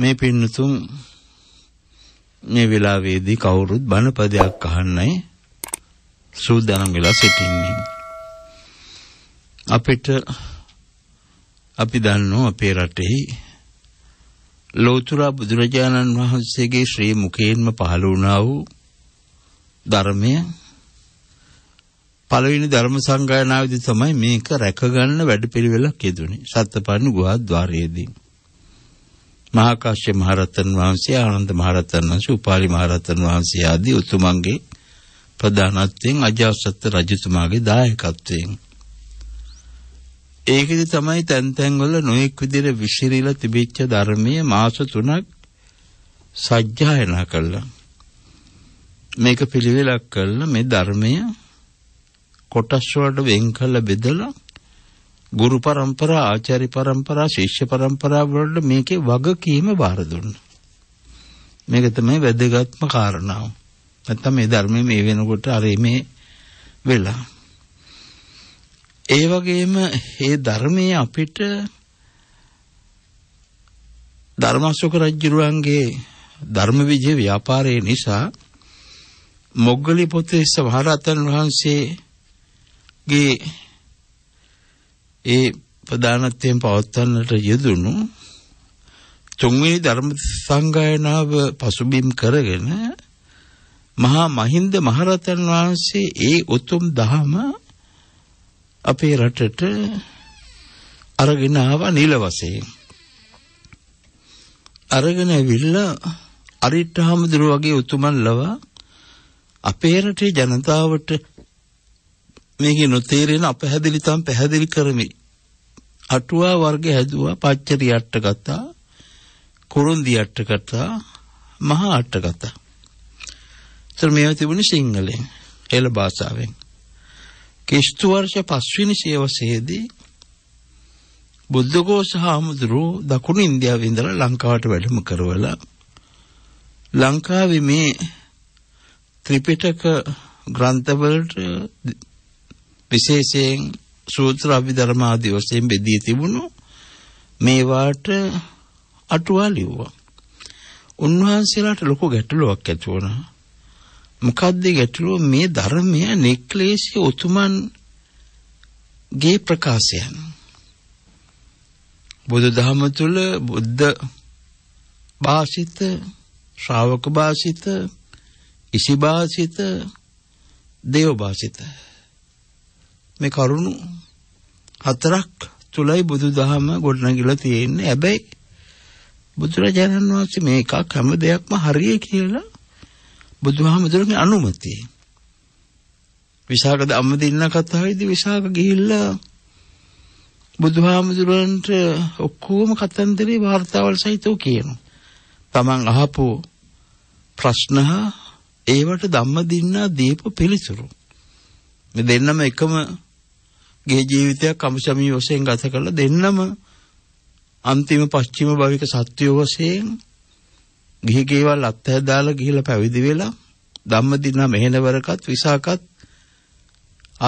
මේ පින්නතුම් මේ වෙලාවේදී කවුරුත් බණපදයක් අහන්නයි සූදානම් වෙලා සිටින්නේ. අපිට අපි දන්නෝ අපේ රටෙහි ලෝතර බුදුරජාණන් වහන්සේගේ ශ්‍රී මුඛයෙන්ම පහළ වුණා වූ ධර්මය පළවෙනි ධර්ම සංගායනාවේදී තමයි මේක රැකගන්න වැඩපිළිවෙලක් යෙදුනේ සත්පන්න ගුහාද්වාරයේදී. මහාකාශ්‍ය මහරතන් වහන්සේ ආනන්ද මහරතන් වහන්සේ උපාලි මහරතන් වහන්සේ ආදී උතුමන්ගේ ප්‍රධානත්වයෙන් අජාසත් රජතුමාගේ දායකත්වයෙන් ඒකෙදි තමයි තැන් තැන්වල නොඑක් විදිහට විසිරීලා තිබිච්ච ධර්මයේ මාස 3ක් සජ්ජායනා කළා මේක පිළිවෙලක් කළා මේ ධර්මය කොටස් වලට වෙන් කළ බෙදලා ගුරු પરම්පරා, ආචාර්ය પરම්පරා, ශිෂ්‍ය પરම්පරා වලට මේකේ වගකීම බාර දුන්නා. මේක තමයි වැදගත්ම කාරණාව. නැත්තම් මේ ධර්මයේ මේ වෙනකොට අර මේ වෙලා. ඒ වගේම මේ ධර්මයේ අපිට ධර්මාශෝක රජුරුවන්ගේ ධර්ම විජය ව්‍යාපාරය නිසා මොග්ගලි පොතේ සමහරතන් වහන්සේගේ ඒ ප්‍රධානත්වයෙන් පවත්වන්නට යෙදුණු තුන්වෙනි ධර්ම සංගායනාව පසුබිම් කරගෙන මහා මහින්ද මහරතන් වහන්සේ ඒ උතුම් දහම අපේ රටට අරගෙන ආවා නිල වශයෙන් අරගෙන ඇවිල්ලා අරිට්ඨ හාමුදුරුවෝ වගේ උතුමන් ලවා අපේ රටේ ජනතාවට මේකේ නොතේරෙන අපහැදිලිතම් පැහැදිලි කරමි. අටුවා වර්ගය හැදුවා පච්චරි අට්ට කතා කුරුන්දි අට්ට කතා මහා අට්ට කතා. ඒතර මේවා තිබුණේ සිංහලෙන් එළ භාෂාවෙන්. කිස්තු වර්ෂ 5 වෙනි සේවසේදී බුද්ධඝෝෂ හාමුදුරුව දකුණු ඉන්දියාවේ ඉඳලා ලංකාවට වැඩම කරවලා ලංකාවේ මේ ත්‍රිපිටක ග්‍රන්ථවලට විශේෂයෙන් සූත්‍ර අභිධර්ම ආදී වශයෙන් බෙදී තිබුණු මේවාට අටුවා ලිව්වා. උන්වහන්සේලාට ලොකු ගැටලුවක් ඇති වුණා. මොකද්ද ගැටලුව මේ ධර්මය නික්ලේශී උතුමන් ගේ ප්‍රකාශයන්. බුදුදහම තුල බුද්ධ භාෂිත ශ්‍රාවක භාෂිත ඉසි භාෂිත දේව භාෂිත මේ කරුණු හතරක් තුලයි බුදුදහම ගොඩනගිලා තියෙන්නේ. හැබැයි බුදුරජාණන් වහන්සේ මේ එකක් හැම දෙයක්ම හරිය කියලා බුදුහාමුදුරන්ගේ අනුමැතිය. විසාක ධම්ම දින්න කතාවේදී විසාක ගිහිල්ලා බුදුහාමුදුරන්ට ඔක්කොම කතන්දරේ වාර්තාවල් සහිතව කියනවා. Taman අහපු ප්‍රශ්න ඒවට ධම්ම දින්න දීප පිළිතුරු. මේ දෙන්නම එකම ගේ ජීවිතයක් අමුසමී වශයෙන් ගත කරලා දෙන්නම අන්තිම පස්චිම භවික සත්වය වශයෙන් ගිහි කේවල් අත්හැදාලා ගිහිලා පැවිදි වෙලා ධම්මදින මෙහෙණවරකත් විසාකත්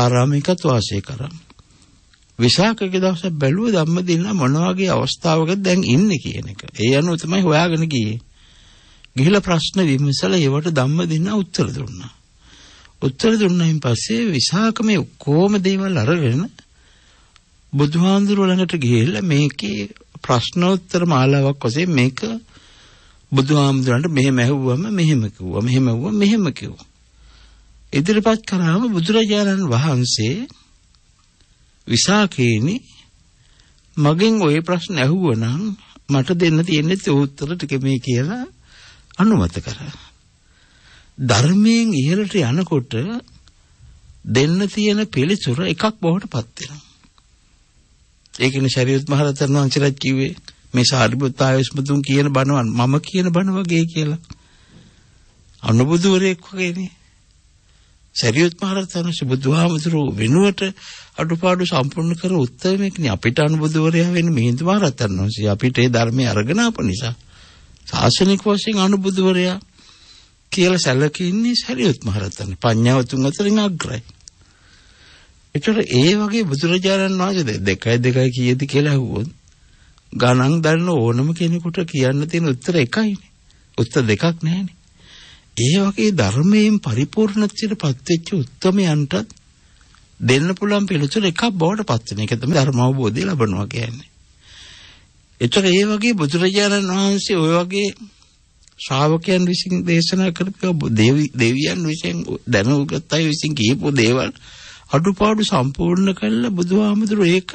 ආරාමිකත් වාසය කරා. විසාකගේ දවස බැලුව ධම්මදින මොන වගේ අවස්ථාවකද දැන් ඉන්නේ කියන එක. ඒ අනුව තමයි හොයාගෙන ගියේ. ගිහිලා ප්‍රශ්න විමසලා ඒවට ධම්මදින උත්තර දුන්නා. උත්තර දුන්නයින් පස්සේ විසාක මේ ඔක්කොම දේවල් අරගෙන බුදුහාඳුර ළඟට ගිහිල්ලා මේකේ ප්‍රශ්නෝත්තර මාලාවක් වශයෙන් මේක බුදුහාමුදුරන්ට මෙහෙම ඇහුවම මෙහෙම කිව්වා මෙහෙම ඇහුවා මෙහෙම කිව්වා ඉදිරිපත් කරාම බුදුරජාණන් වහන්සේ විසාකේනි මගෙන් ওই ප්‍රශ්න ඇහුවනම් මට දෙන්න තියෙන්නේ උත්තර ටික මේ කියලා අනුමත කරා ධර්මයෙන් ඉහළට යනකොට දෙන්න තියෙන පිළිතුර එකක් බවට පත් වෙනවා. ඒකනේ ශරීරත් මහරතන වංශලත් කිව්වේ මේ සාරිපුත් ආයස්මතුන් කියන බණවන් මම කියන බණ වගේ කියලා. අනුබුදුරෙක් වගේනේ. සරියුත් මහරහතන් වහන්සේ බුදුහාමුදුරුව වෙනුවට අඩුපාඩු සම්පූර්ණ කර උත්තරමෙක්නේ අපිට අනුබුදුරයා වෙන මිහිඳු මහරහතන් වහන්සේ අපිට ඒ ධර්මයේ අරගෙන ආපු නිසා ශාසනික වශයෙන් අනුබුදුරයා කියලා සැලකෙන්නේ සරියුත් මහරහතන් පඤ්ඤාව තුන් අතරින් අග්‍රයි. ඒතර ඒ වගේ බුදුරජාණන් වහන්සේ දෙකයි දෙකයි කීයද කියලා අහුවොත් ගණන් දන්න ඕනම කෙනෙකුට කියන්න තියෙන උත්තර එකයිනේ. උත්තර දෙකක් නැහැනේ. ඒ වගේ ධර්මයෙන් පරිපූර්ණත්වයටපත් වෙච්ච උත්මයන්ට දෙන්න පුළුවන් පිළිතුර එකක් බවට පත් වෙන එක තමයි ධර්ම අවබෝධය ලබනවා කියන්නේ. ඒතර ඒ වගේ බුදුරජාණන් වහන්සේ ওই වගේ ශ්‍රාවකයන් විසින් දේශනා කරපු දෙවියන් විසින් දැනුගත් අය විසින් කියපු දේවල් අඩුපාඩු සම්පූර්ණ කළා බුදුහාමුදුරුවෝ ඒක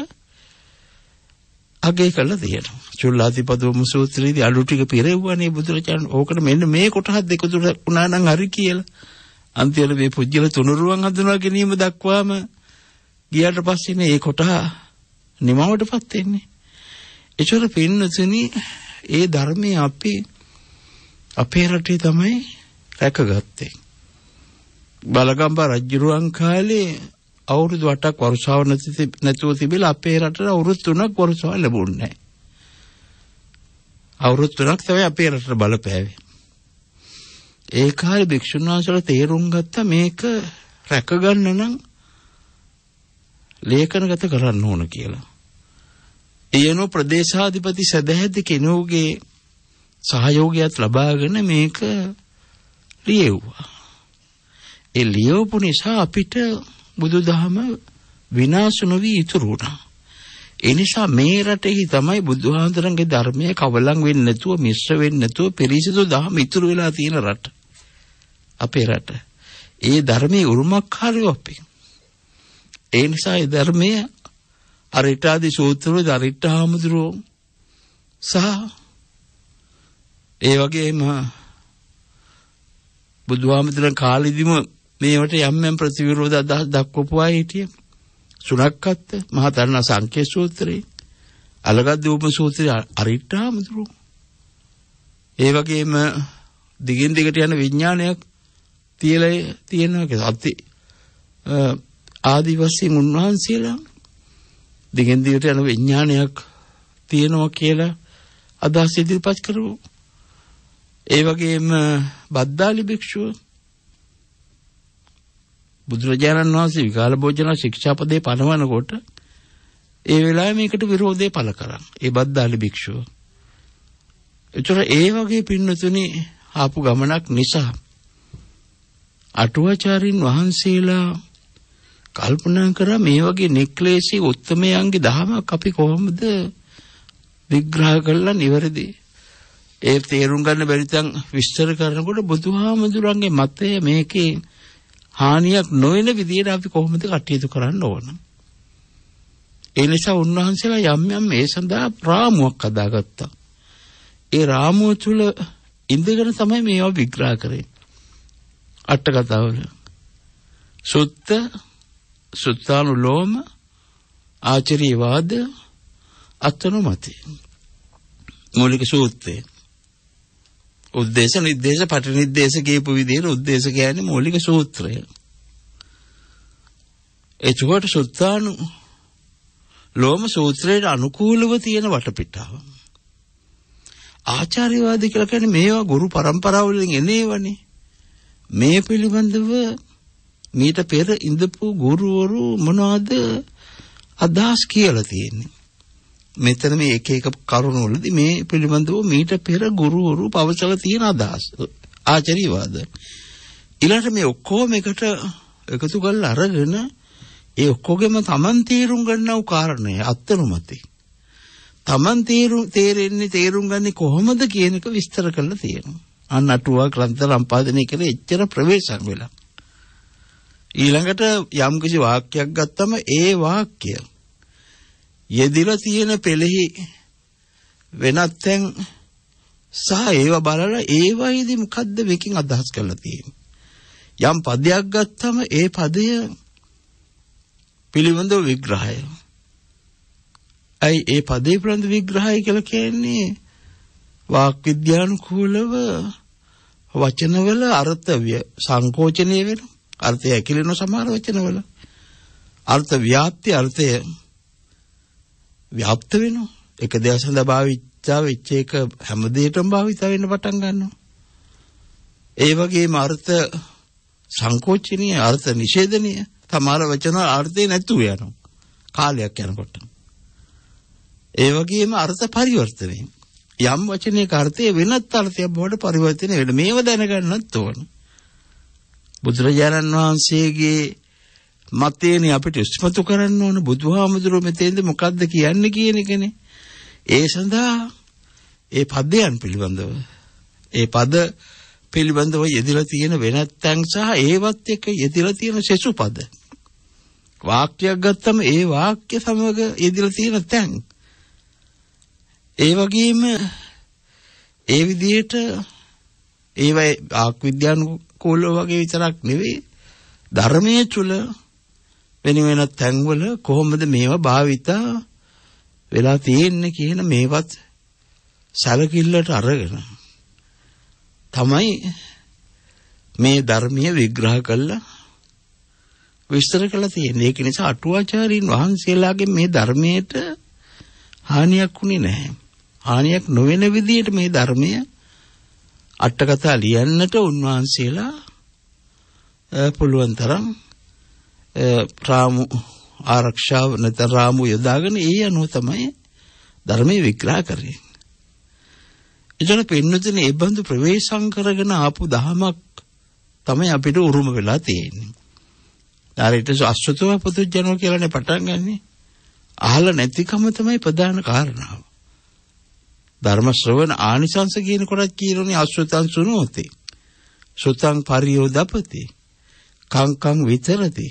අගය කළා තියෙනවා. චුල්ලාතිපදවම සූත්‍රයේදී අලු ටික පිරෙව්වනේ බුදුරජාණන් ඕකට මෙන්න මේ කොටස් දෙක තුන වුණා නම් හරි කියලා. අන්තිමට මේ පුජ්‍යල තුනුරුවන් හඳුනා ගැනීම දක්වාම ගියාට පස්සේනේ මේ කොටහ නිමවටපත් වෙන්නේ. ඒචර පින්නතුනි ඒ ධර්මයේ අපේ අපේ රටේ තමයි රැකගත්තේ. බලගම්බ රජුරුවන් කාලේ අවුරුදු 8ක් වරුසාව නැතුව තිබිලා අපේ රටට අවුරුදු 3ක් වරුසාව ලැබුණේ නැහැ. අවුරුදු 3ක් තමයි අපේ රටට බලපෑවේ. ඒ කාලේ භික්ෂුන් වහන්සේලා තේරුම් ගත්ත මේක රැකගන්න නම් ලේඛනගත කරන්න ඕන කියලා. ඊයනෝ ප්‍රදේශාධිපති සදැහැති කෙනෙකුගේ සහයෝගයත් ලබාගෙන මේක ලියවුවා. ඒ ලියවපු නිසා අපිට බුදුදහම විනාශ නොවි ඉතුරු වුණා. ඒ නිසා මේ රටෙහි තමයි බුදුහාඳුරන්ගේ ධර්මය කවලම් වෙන්නේ නැතුව මිශ්‍ර වෙන්නේ නැතුව පිරිසිදු ධහම ඉතුරු වෙලා තියෙන රට. අපේ රට. ඒ ධර්මයේ උරුමකාරයෝ අපි. ඒ නිසා ඒ ධර්මය අරිටාදි සූත්‍රවල දරිට්ඨාමඳුරෝ සහ ඒ වගේම බුදුහාමුදුරන් කාලෙදිම මේවට යම් යම් ප්‍රතිවිරෝධ අදහස් දක්වපුවා හිටියේ. සුණක්කත්ත මහතරණ සංකේ සූත්‍රේ අලගද්දූප සූත්‍රය අරිට්ඨාමුදුරු. ඒ වගේම දිගින් දිගට යන විඥානයක් තියලා තියෙනවා කියලා. අති ආදි වශයෙන් උන්වහන්සේලා දිගින් දිගට යන විඥානයක් තියෙනවා කියලා අදහස් ඉදිරිපත් කරපු ඒ වගේම බද්දාලි භික්ෂුව බුදුරජාණන් වහන්සේ විකාල භෝජන ශික්ෂාපදේ පනවනකොට ඒ වෙලාවේ මේකට විරෝධය පළ කරා. ඒ බද්දාලි භික්ෂුව. ඒතර ඒ වගේ පින්නතුනි ආපු ගමනක් නිසා අටුවාචාරින් වහන්සේලා කල්පනා කරා මේ වගේ නික්ලේශී උත්මයන්ගේ දහමක් අපි කොහොමද විග්‍රහ කරලා නිවැරදි ඒ තේරුම් ගන්න බැරි තන් විස්තර කරනකොට බුදුහාමුදුරන්ගේ මතය මේකේ හානියක් නොවන විදියට අපි කොහොමද කටයුතු කරන්න ඕන. ඒ නිසා උන්වහන්සේලා යම් යම් ඒ සඳහා රාමුවක් හදාගත්තා. ඒ රාමුව තුල ඉඳගෙන තමයි මේවා විග්‍රහ කරේ. අට කතාවල. සුත්ත සුත්තානුලෝම ආචරීවාද අත්තනුමතේ මූලික සූත්‍රය. උද්දේශ නිද්දේශ පටිනිද්දේශ කියපු විදිහට උද්දේශ කියන්නේ මූලික සූත්‍රය. එතකොට සුත්තානු ලෝම සූත්‍රයට අනුකූලව තියෙන වටපිටාව. ආචාර්යවාදී කියලා කියන්නේ මේවා ගුරු પરම්පරාව වලින් එන ඒවානේ. මේ පිළිබඳව මීට පෙර ඉඳපු ගුරුවරු මොනවද අදහස් කියලා තියෙන්නේ. මෙතන මේ එක එක කරුණවලදී මේ පිළිබඳව මීට පෙර ගුරුවරු පවසලා තියෙන අදහස් ආචාරීවාද ඊළඟට මේ ඔක්කොම එකට එකතු කරලා අරගෙන ඒ ඔක්කොගෙම Taman තීරුම් ගන්නව කාරණේ අත්නුමතේ Taman තීරුම් තේරෙන්නේ තේරුම් ගන්නේ කොහොමද කියන එක විස්තර කරලා තියෙනවා අන්න අටුවා ග්‍රන්ථ සම්පාදනය කරේ එච්චර ප්‍රවේශම් වෙලා ඊළඟට යම් කිසි වාක්‍යයක් ගත්තම ඒ වාක්‍යය යෙදිලා තියෙන පෙළෙහි වෙනත් තැන් සහ ඒව බලලා ඒවයිදී මොකද්ද මේකෙන් අදහස් කරලා තියෙන්නේ යම් පදයක් ගත්තම ඒ පදය පිළිබඳ විග්‍රහය අයි ඒ පදේ පිළිබඳ විග්‍රහය කියලා කියන්නේ වාක් විද්‍යානුකූලව වචනවල අර්ථය සංකෝචනය වෙන අර්ථය ඇකිලෙන සමහර වචනවල අර්ථ ව්‍යාප්ති අර්ථය ව්‍යාප්ත වෙනවා. එක දෙයක් සඳහා භාවිතා වෙච්ච එක හැමදේටම භාවිතා වෙන්න පටන් ගන්නවා. ඒ වගේම අර්ථ සංකෝචනීය අර්ථ නිෂේධනීය තමාර වචන අර්ථේ නැතුව යනවා. කාලයක් යනකොට. ඒ වගේම අර්ථ පරිවර්තනය. යම් වචනයක අර්ථය වෙනත් අර්ථයක් බවට පරිවර්තනය වෙන මේව දැනගන්නත් ඕන. බුදුරජාණන් වහන්සේගේ මතේනේ අපිට ඉස්මතු කරන්න ඕන බුදුහාමුදුරුව මෙතෙන්ද මොකද්ද කියන්නේ කියන එකනේ. ඒ සඳහා ඒ පදයන් පිළිබඳව ඒ පද පිළිබඳව යෙදিলা තියෙන වෙනත් තැන් සහ ඒවත් එක්ක යෙදিলা තියෙන සෙසු පද වාක්‍යයක් ගත්තම ඒ වාක්‍ය සමග යෙදিলা තියෙන තැන් ඒ වගේම ඒ විදිහට ඒවයි ආක් විද්‍යානුකූලව වගේ විතරක් නෙවෙයි ධර්මයේ තුල වෙන වෙන තැන්වල කොහොමද මේවා භාවිතා වෙලා තියෙන්නේ කියන මේවත් සැලකිල්ලට අරගෙන තමයි මේ ධර්මීය විග්‍රහ කළා විස්තර කළා තියෙන්නේ. ඒක නිසා අටුවාචාරීන් වහන්සේලාගේ මේ ධර්මයට හානියක් වුණේ නැහැ. හානියක් නොවන විදිහට මේ ධර්මය අට කතා ලියන්නට උන්වහන්සේලා පුළුවන් තරම් රාමු ආරක්ෂාව නැත්නම් රාමු යොදාගෙන ඒ අනුව තමයි ධර්මයේ විග්‍රහ කරන්නේ. එතන පින්නතින ඒ බඳු ප්‍රවේශම් කරගෙන ආපු දහමක් තමයි අපිට උරුම වෙලා තියෙන්නේ. ඊට අශ්‍රතව පුදුජනෝ කියලානේ පටන් ගන්නෙ. අහලා නැතිකම තමයි ප්‍රධාන කාරණාව. ධර්ම ශ්‍රවණ ආනිසංස කියන කොටත් කියනෝනේ අශ්‍රතං සුනෝතේ. සුතං පරියෝදපති. කංකං විතරති.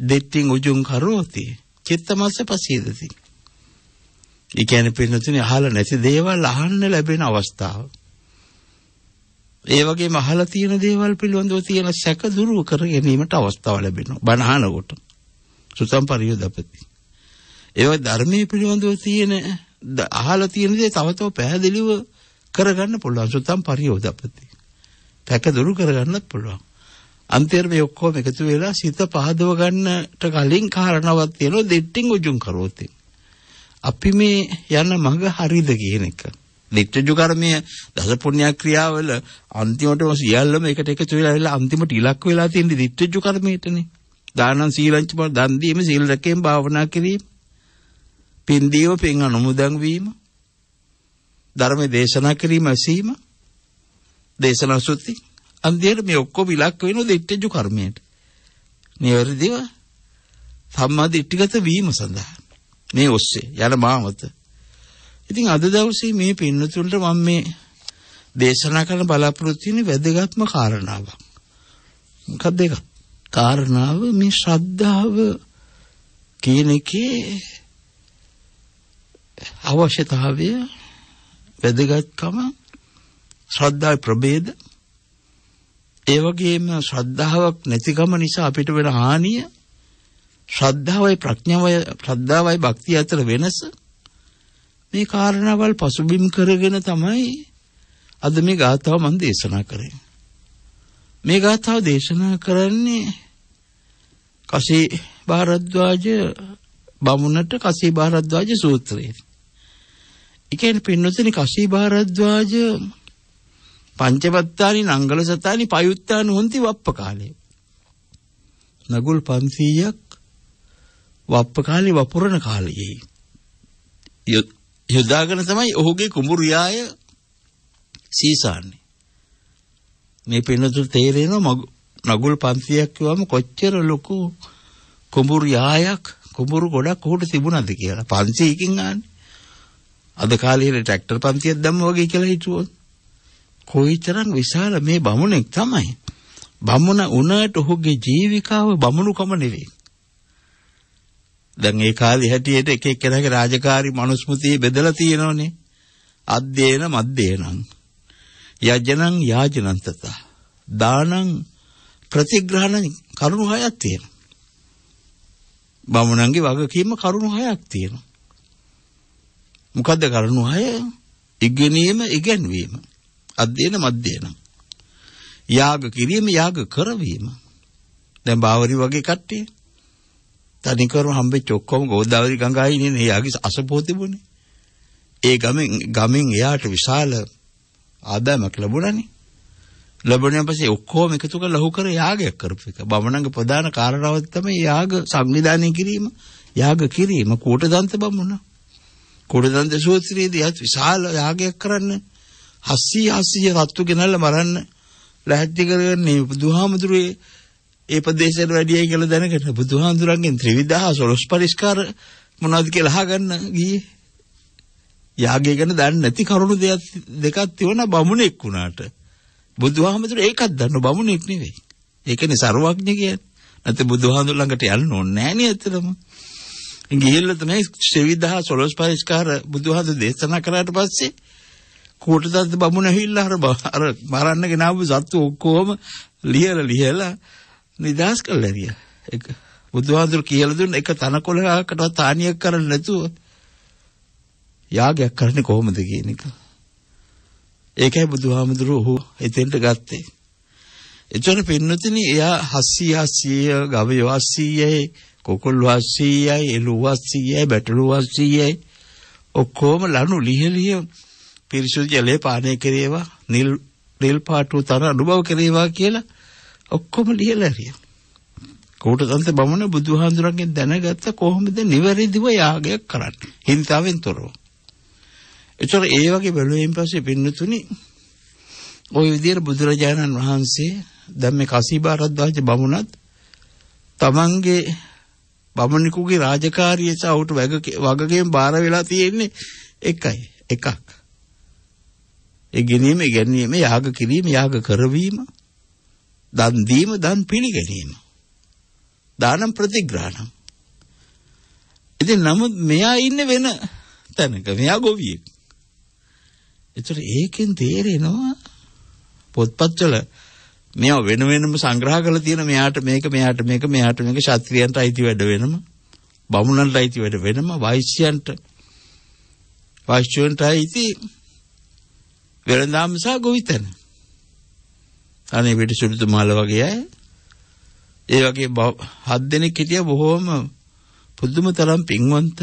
දෙත්තිං උජුං කරෝති චිත්තමස්ස පසීදති. ඒ කියන්නේ පින්නතුනේ අහලා නැති දේවල් අහන්න ලැබෙන අවස්ථාව. ඒ වගේම අහලා තියෙන දේවල් පිළිබඳව තියෙන සැක දුරු කර ගැනීමට අවස්ථාව ලැබෙනවා. බණ අහනකොට. සුතම් පරියෝදපති. ඒ වගේ ධර්මයේ පිළිබඳව තියෙන අහලා තියෙන දේ තව තව පැහැදිලිව කරගන්න පුළුවන්. සුතම් පරියෝදපති. සැක දුරු කරගන්නත් පුළුවන්. අන්තිර මේ ඔක්කොම එකතු වෙලා සිත පහදව ගන්නට කලින් කාරණාවක් තියෙනවා දෙට්ටිං උජුම් කරෝති. අපි මේ යන මඟ හරිද කියන එක. දිට්ඨජු කර්මය දස පුණ්‍ය ක්‍රියාවල අන්තිමටම සියල්ලම එකට එකතු වෙලා වෙලා අන්තිමට ඉලක්ක වෙලා තියෙන දිට්ඨජු කර්මයටනේ. දානං සීලංච බව දන් දීම සීල රැකීම භාවනා කිරීම පින් දීම පින් අනුමෝදන් වීම ධර්ම දේශනා කිරීම ඇසීම දේශනා සුති අන්තිමට මේ ඔක්කොම ඉලක්ක වෙන දෙට්ටජු කර්මයට. නිවැරදිව සම්මා දිට්ඨිගත වීම සඳහා මේ ඔස්සේ යන මාමත. ඉතින් අද දවසේ මේ පින්නතුන්ට මම මේ දේශනා කරන බලාපොරොත්තු වෙන වැදගත්ම කාරණාවක්. මොකක්ද ඒක? කාරණාව මේ ශ්‍රද්ධාව කියන එකේ අවශ්‍යතාවය වැදගත්කම ශ්‍රද්ධාවේ ප්‍රභේද ඒ වගේම ශ්‍රද්ධාවක් නැතිකම නිසා අපිට වෙන හානිය ශ්‍රද්ධාවයි ප්‍රඥාවයි ශ්‍රද්ධාවයි භක්තිය අතර වෙනස මේ කාරණාවල් පසුබිම් කරගෙන තමයි අද මේ ගාථාව මම දේශනා කරේ. මේ ගාථාව දේශනා කරන්නේ කසී භාරද්වාජ බමුණට කසී භාරද්වාජ සූත්‍රයේ. ඒ කියන්නේ පින්නොතනි කසී භාරද්වාජ පංචවත්තානි නංගල සතානි පයුත්තානි හොන්ති වප්ප කාලේ. නගුල් 500ක් වප්ප කාලේ වපුරන කාලයේ යොදාගෙන තමයි ඔහුගේ කුඹුරියාය සීසාන්නේ. මේ පින්නතුට තේරෙනවා නගුල් 500ක් කිව්වම කොච්චර ලොකු කුඹුරියායක් කුඹුරු ගොඩක් ඔහුට තිබුණාද කියලා. 500කින් ආන්නේ. අද කාලේ ට්‍රැක්ටර් 500ක් දැම්ම වගේ කියලා හිතුවොත් කොයිතරම් විශාල මේ බමුණෙක් තමයි. බමුණ උනාට ඔහුගේ ජීවිකාව බමුණුකම නෙවෙයි. දැන් ඒ කාලේ හැටියට එක එක කෙනාගේ රාජකාරි මනුස්මෘතිය බෙදලා තියෙනෝනේ. අද්දේන මද්දේනං. යජනං යාජනන්තත. දානං ප්‍රතිග්‍රහණ කරුණු හයක් තියෙනවා. බමුණන්ගේ වගකීම කරුණු හයක් තියෙනවා. මොකද්ද කරුණු හය? ඉගෙනීම, ඉගෙනවීම. අධ්‍යයන මධ්‍යයන. යාග කිරීම යාග කරවීම. දැන් බාවරි වගේ කට්ටිය තනිකරම හම්බෙච්ච ඔක්කොම ගෝදාවරි ගංගායි ඉන්නේ නේ යාගේ අසපෝ තිබුණේ. ඒ ගමෙන් ගමෙන් එයාට විශාල ආදායමක් ලැබුණානේ. ලැබුණෙන් පස්සේ ඔක්කොම එකතු කරලා ලහු කර යාගයක් කරපු එක. බමුණන්ගේ ප්‍රධාන කාරණාව තමයි යාග සංවිධානය කිරීම, යාග කිරීම කෝටදන්ත බමුණ. කෝටදන්ත සූත්‍රයේදී අත් විශාල යාගයක් කරන්නේ 800 800 වත්තු ගෙනල්ලා මරන්න ලැහැත්ති කරගන්නේ බුදුහාමුදුරේ ඒ ප්‍රදේශයට වැඩියයි කියලා දැනගෙන බුදුහාමුදුරන්ගෙන් ත්‍රිවිධා සොලොස් පරිස්කාර මොනවද කියලා අහගන්න ගියේ. යාගය ගැන දන්නේ නැති කරුණු දෙයක් දෙකක් තියුණා බමුණෙක් වුණාට. බුදුහාමුදුර ඒකක් දන්න බමුණෙක් නෙවෙයි. ඒකනේ ਸਰවඥ කියන්නේ. නැත්නම් බුදුහාමුදුර ළඟට යන්න ඕනේ නැහැ නේ ඇත්තටම. ගිහිල්ලා තමයි ශ්‍රේවිදා සොලොස් පරිස්කාර බුදුහාමුදුර දේශනා කරාට පස්සේ කෝටදත් බමුණ ඇහිල්ලා අර අර මරන්න ගෙනාවු සත්තු ඔක්කොම ලියලා ලියලා නිදාස් කරලා ගියා. ඒක බුදුහාඳුර කියලා දුන්න එක තනකොළකටවත් තානියක් කරන්නේ නැතුව යාගයක් කරන්නේ කොහොමද කියන එක. ඒකයි බුදුහාමුදුර ඔහු එතෙන්ට ගත්තේ. එතන පින්නතිනි එයා 700 800 ගවයෝ 800යි කොකොල් 800යි එළු 800යි බැටළු 800යි ඔක්කොම ලනු ලිහලිය පිරිසුදු ජලය පානය කරේවා නිල් නිල් පාට වූ තන අනුභව කරේවා කියලා ඔක්කොම ලියලා හරියා. කෝටදන්ත බමුණ බුදුහාඳුරන්ගෙන් දැනගත්ත කොහොමද නිවැරදිව යාගයක් කරන්නේ හිංසාවෙන් තොරව. ඒතර ඒ වගේ බැලුවෙන් පස්සේ පින්නතුනි ওই විදිහට බුදුරජාණන් වහන්සේ දැන් මේ කසීබාරද්වාජ බමුණත් තමන්ගේ බමුණිකුගේ රාජකාරිය සහ ඔහුට වගකීම් බාර වෙලා තියෙන්නේ එකයි එකක්. ඒ ගෙනීම ගැනීම යාග කිරීම යාග කරවීම දන් දීම දන් පිළිගැනීම දානම් ප්‍රතිග්‍රහණම් ඉතින් නමුත් මෙයා ඉන්නේ වෙන තැනක මෙයා ගොවියෙක් ඒතර ඒකෙන් තේරෙනවා පොත්පත්වල මේවා වෙන වෙනම සංග්‍රහ කරලා තියෙන මෙයාට මේක මෙයාට මේක මෙයාට මේක ශාත්‍රියන්ට අයිති වැඩ වෙනම බමුණන්ට අයිති වැඩ වෙනම වෛශ්‍යයන්ට වෛශ්‍යයන්ට අයිති වෙළඳාම් සහ ගොවිතැන. අනේ පිටිසුරුතු මාල වගේ අය. ඒ වගේ හත් දෙනෙක් හිටිය බොහෝම පුදුම තරම් පින්වන්ත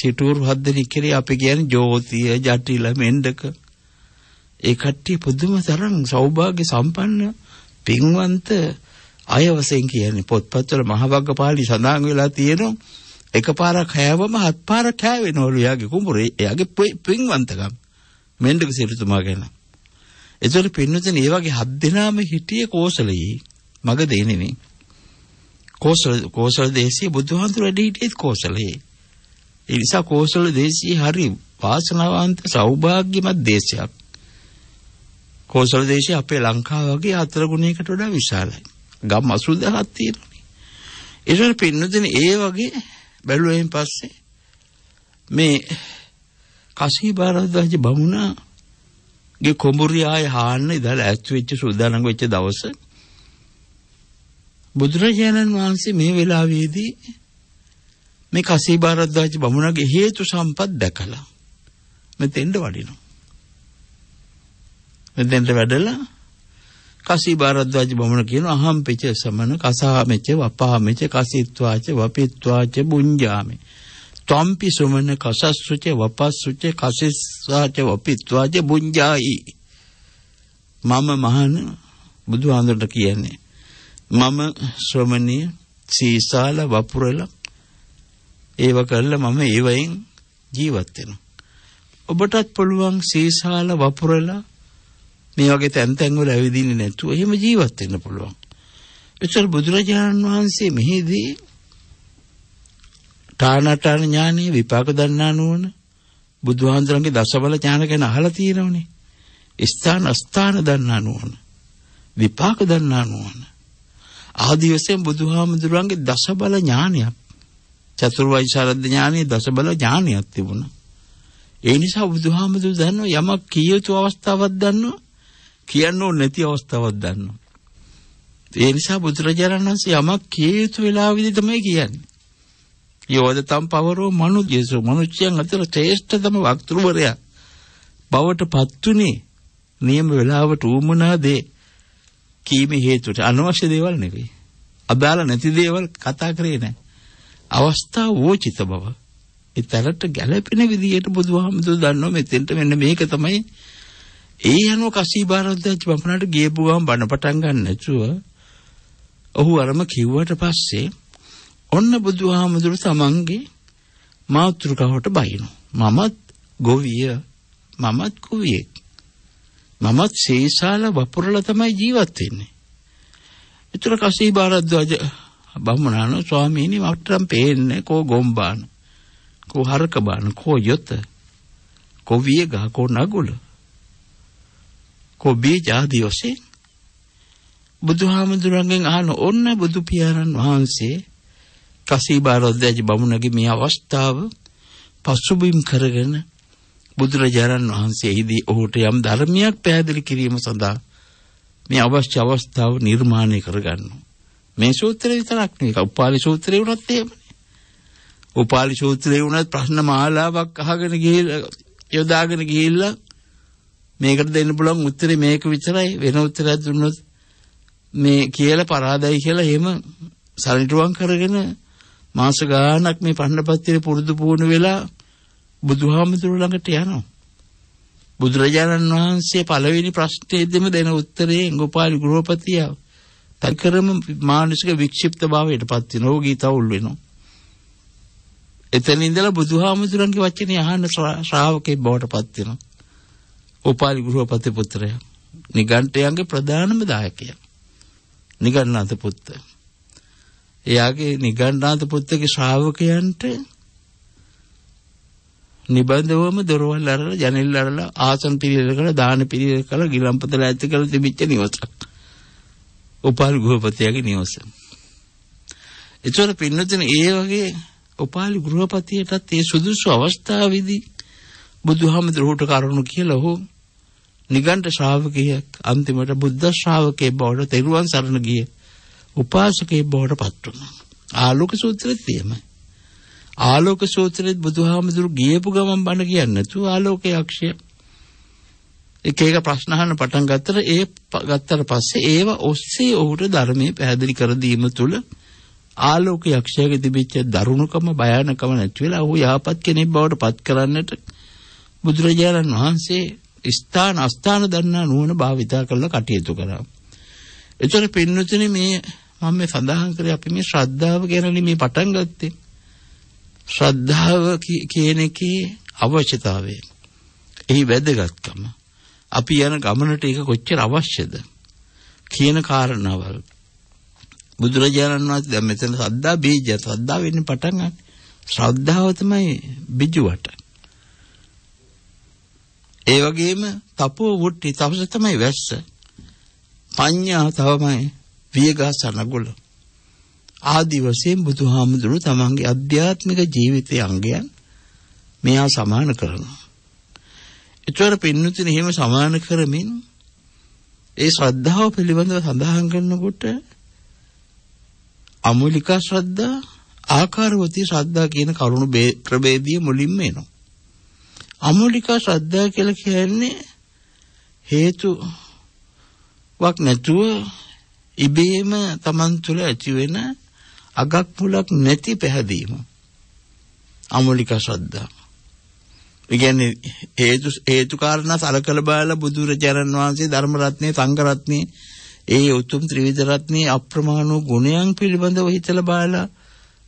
සිටුවරු හත් දෙනෙක් කියලා අපි කියන්නේ ජෝතිය, ජටිල, මෙන්ඩක. ඒ කට්ටිය පුදුම තරම් සෞභාග්‍ය සම්පන්න පින්වන්ත අය වශයෙන් කියන්නේ පොත්පත්වල මහවග්ගපාලි සඳහන් වෙලා තියෙනවා එකපාරක් හැවම හත් පාරක් හැවෙනවලු එයාගේ කුඹුරේ එයාගේ පින්වන්තකම් මෙණ්ඩක සිටුතුමා ගැන. ඒතර පින්නතන ඒ වගේ හත් දෙනාම හිටියේ කෝසලයේ මග දෙන්නේ කෝසල කෝසල දේශයේ බුදුහාඳුර වැඩ හිටියේත් කෝසලයේ. ඒ නිසා කෝසල දේශයේ හරි වාසනාවන්ත සෞභාග්‍යමත් දේශයක්. කෝසල දේශය අපේ ලංකාව වගේ හතර ගුණයකට වඩා විශාලයි. ගම් 80000ක් තියෙනවානේ. ඒතර පින්නතන ඒ වගේ බැලුවෙන් පස්සේ මේ කසේ භාරද්වාජ බමුණාගේ කොඹුරිය ආය හාන්න ඉඳලා ඈත් වෙච්ච සූදානම් වෙච්ච දවස බුදුරජාණන් වහන්සේ මේ වෙලාවේදී මේ කසේ භාරද්වාජ බමුණාගේ හේතු සම්පත් දැකලා මෙතෙන්ට වඩිනවා මෙතෙන්ට වැඩලා කසී භාරද්වාජ බමුණ කියන අහම්පිච සමන කසාමෙච වපාමෙච කසිත්වාච වපිත්වාච බුඤ්ජාමේ තොම්පි සුමන කසස්සුච වපස්සුච කසිස්සාච වපිත්වාච බුඤ්ජායි මම මහන බුදුහාඳුරට කියන්නේ මම ශ්‍රමණීය සීසාල වපුරල ඒව කරලා මම ඒවයින් ජීවත් වෙනවා ඔබටත් පුළුවන් සීසාල වපුරලා මේ වගේ තැන් තැන් වල ඇවිදින්නේ නැතුව එහෙම ජීවත් වෙන්න පුළුවන් එතකොට බුදුරජාණන් වහන්සේ මෙහිදී තානාටාන ඥානෙ විපාක දන්නා නුවණ බුදුහාඳුරන්ගේ දසබල ඥාන ගැන අහලා තියෙනවනේ. ස්ථාන අස්ථාන දන්නා නුවණ විපාක දන්නා නුවණ ආදි වශයෙන් බුදුහාමුදුරන්ගේ දසබල ඥානයක් චතුර්වෛශාරද්ද ඥානයේ දසබල ඥානයක් තිබුණා. ඒ නිසා බුදුහාමුදුරු දන්නවා යමක් කියයුතු අවස්ථාවක් දන්නවා කියන්න ඕනේ නැති අවස්ථාවක් දන්නවා. ඒ නිසා බුදුරජාණන් වහන්සේ යමක් කියයුතු වෙලාවෙදී තමයි කියන්නේ. යෝදතම් පවරෝ මනුජ්‍යසු මනුෂ්‍යයන් අතර ශ්‍රේෂ්ඨතම වක්තෘවරයා බවට පත්තුනේ නියම වෙලාවට ඌමනා දේ කීම හේතුවට අනවශ්‍ය දේවල් නෙවෙයි. අදාළ නැති දේවල් කතා කරේ නැහැ. අවස්ථා වෝචිත බව. ඒ තරට ගැළපෙන විදියට බුදුහාමුදුරු දන්නවා මෙතෙන්ට මෙන්න මේක තමයි ඒ යනෝ කසී බාරද්දච්ච බම්පණට ගේපු ගමන් බණ පටන් ගන්න නැතුව ඔහු අරම කිව්වට පස්සේ ඔන්න බුදුහාමුදුරු තමන්ගේ මාතෘකාවට බයිනවා. මමත් ගොවිය මමත් කුවියෙක්. මමත් සේසාල වපුරලා තමයි ජීවත් වෙන්නේ. ඒතර කසී බාරද්වාජ බමුණාන ස්වාමීනි මටනම් පේන්නේ කෝ ගොම්බාන. කෝ හරක බාන කෝ යොත. කෝ වියගා කෝ නගුල. කෝ බීජාදී ඔසේ බුදුහාමුදුරන්ගෙන් අහන ඔන්න බුදු පියාණන් වහන්සේ කසීබාරොද්දජ බමුණගේ මේ අවස්ථාව පසුබිම් කරගෙන බුදුරජාණන් වහන්සේෙහිදී ඔහුට යම් ධර්මයක් පැහැදිලි කිරීම සඳහා මේ අවශ්‍ය අවස්ථාව නිර්මාණය කරගන්නවා. මේ සූත්‍රය විතරක් නෙවෙයි. උපාලි සූත්‍රය වුණත් එහෙමනේ. උපාලි සූත්‍රය වුණත් ප්‍රශ්න මාලාවක් අහගෙන ගිහිල්ලා යොදාගෙන ගිහිල්ලා මේකට දෙන්න පුළුවන් උත්තරේ මේක විතරයි වෙන උත්තරයක් දුන්නොත් මේ කියලා පරාදයි කියලා එහෙම සරණිටුවම් කරගෙන මාස ගාණක් මේ පන්නපත්තියේ පුරුදු පුහුණු වෙලා බුදුහාමුදුරුවෝ ළඟට යනවා. බුදුරජාණන් වහන්සේ පළවෙනි ප්‍රශ්නයේදීම දෙන උත්තරේ ගෝපාලි ගෘහපතියා තකරම මානසික වික්ෂිප්තභාවයට පත් වෙන ඕගී තවුල් වෙනවා. එතන ඉඳලා බුදුහාමුදුරන්ගේ වචනේ අහන ශ්‍රාවකෙක් බවට පත් වෙනවා. උපාලි ගෘහපති පුත්‍රයා නිගණ්ඨයන්ගේ ප්‍රධානම දායකයා. නිගණ්ණාත පුත්‍රයා එයාගේ නිගණ්ණාත පුත්තගේ ශ්‍රාවකයන්ට නිබඳවම දොරවල් අරලා ජනෙල් අරලා ආසන පිළිවෙල කරලා දාන පිළිවෙල කරලා ගිලම්පතල ඇති කරලා තිබිච්ච නිවසක්. උපාලි ගෘහපතියාගේ නිවස. ඒතර පින්නතන ඒ වගේ උපාලි ගෘහපතියටත් ඒ සුදුසු අවස්ථාවේදී බුදුහාමුදුරුවෝට කරුණු කියලා ඔහු නිගණ්ඨ ශ්‍රාවකයෙක් අන්තිමට බුද්ධ ශ්‍රාවකයෙක් බවට තෙරුවන් සරණ ගියේ. උපාසකයෙක් බවට පත් වුණා. ආලෝක සූත්‍රෙත් එහෙමයි. ආලෝක සූත්‍රෙත් බුදුහාමුදුරු ගියපු ගමන් බණ කියන්නේ නැතුව ආලෝකයේ අක්ෂය එක එක ප්‍රශ්න අහන්න පටන් ගත්තට ඒ ගත්තට පස්සේ ඒව ඔස්සේ ඔහුට ධර්මයේ පැහැදිලි කර දීම තුළ ආලෝක යක්ෂයාගේ තිබිච්ච දරුණුකම භයානකම නැති වෙලා ඔහු යහපත් කෙනෙක් බවට පත් කරන්නට බුදුරජාණන් වහන්සේ ස්ථාන අස්ථාන දන්නා නුවණ භාවිතා කරලා කටයුතු කරා. එතන පින්නතුනේ මේ මම මේ සඳහන් කරේ අපි මේ ශ්‍රද්ධාව කියනනේ මේ පටන් ගත්තේ. ශ්‍රද්ධාව කියන එකේ අවශ්‍යතාවය. එහි වැදගත්කම. අපි යන ගමනට ඒක කොච්චර අවශ්‍යද කියන කාරණාවල් බුදුරජාණන් වහන්සේ දැන් මෙතන සද්දා බීජය සද්දා වෙන්නේ පටන් ගන්න. ශ්‍රද්ධාව තමයි බිජුවට. ඒ වගේම තපෝ වුට්ටි තපස තමයි වැස්ස. පඤ්ඤා තමයි වියගහ සනගොල ආදි වශයෙන් බුදුහාමුදුරු තමන්ගේ අධ්‍යාත්මික ජීවිතයේ අංගයන් මෙයා සමාන කරනවා. ඒතර පින්නතුන් එහෙම සමාන කරමින් ඒ ශ්‍රද්ධාව පිළිබඳව සඳහන් කරනකොට අමූලික ශ්‍රද්ධා ආකාරවතී ශ්‍රද්ධා කියන කරුණු ප්‍රභේදය මුලින්ම එනවා. අමූලික ශ්‍රද්ධා කියලා කියන්නේ හේතුවක් නැතුව ඉබේම Taman තුල ඇතිවෙන අගක් මුලක් නැති පැහැදීම. අමෝලික ශ්‍රද්ධාව. ඒ කියන්නේ හේතු හේතු කාරණා සලකලා බලලා බුදුරජාණන් වහන්සේ ධර්ම රත්නේ සංඝ රත්නේ ඒ උතුම් ත්‍රිවිධ රත්නේ අප්‍රමාණ වූ ගුණයන් පිළිබඳව හිතලා බලලා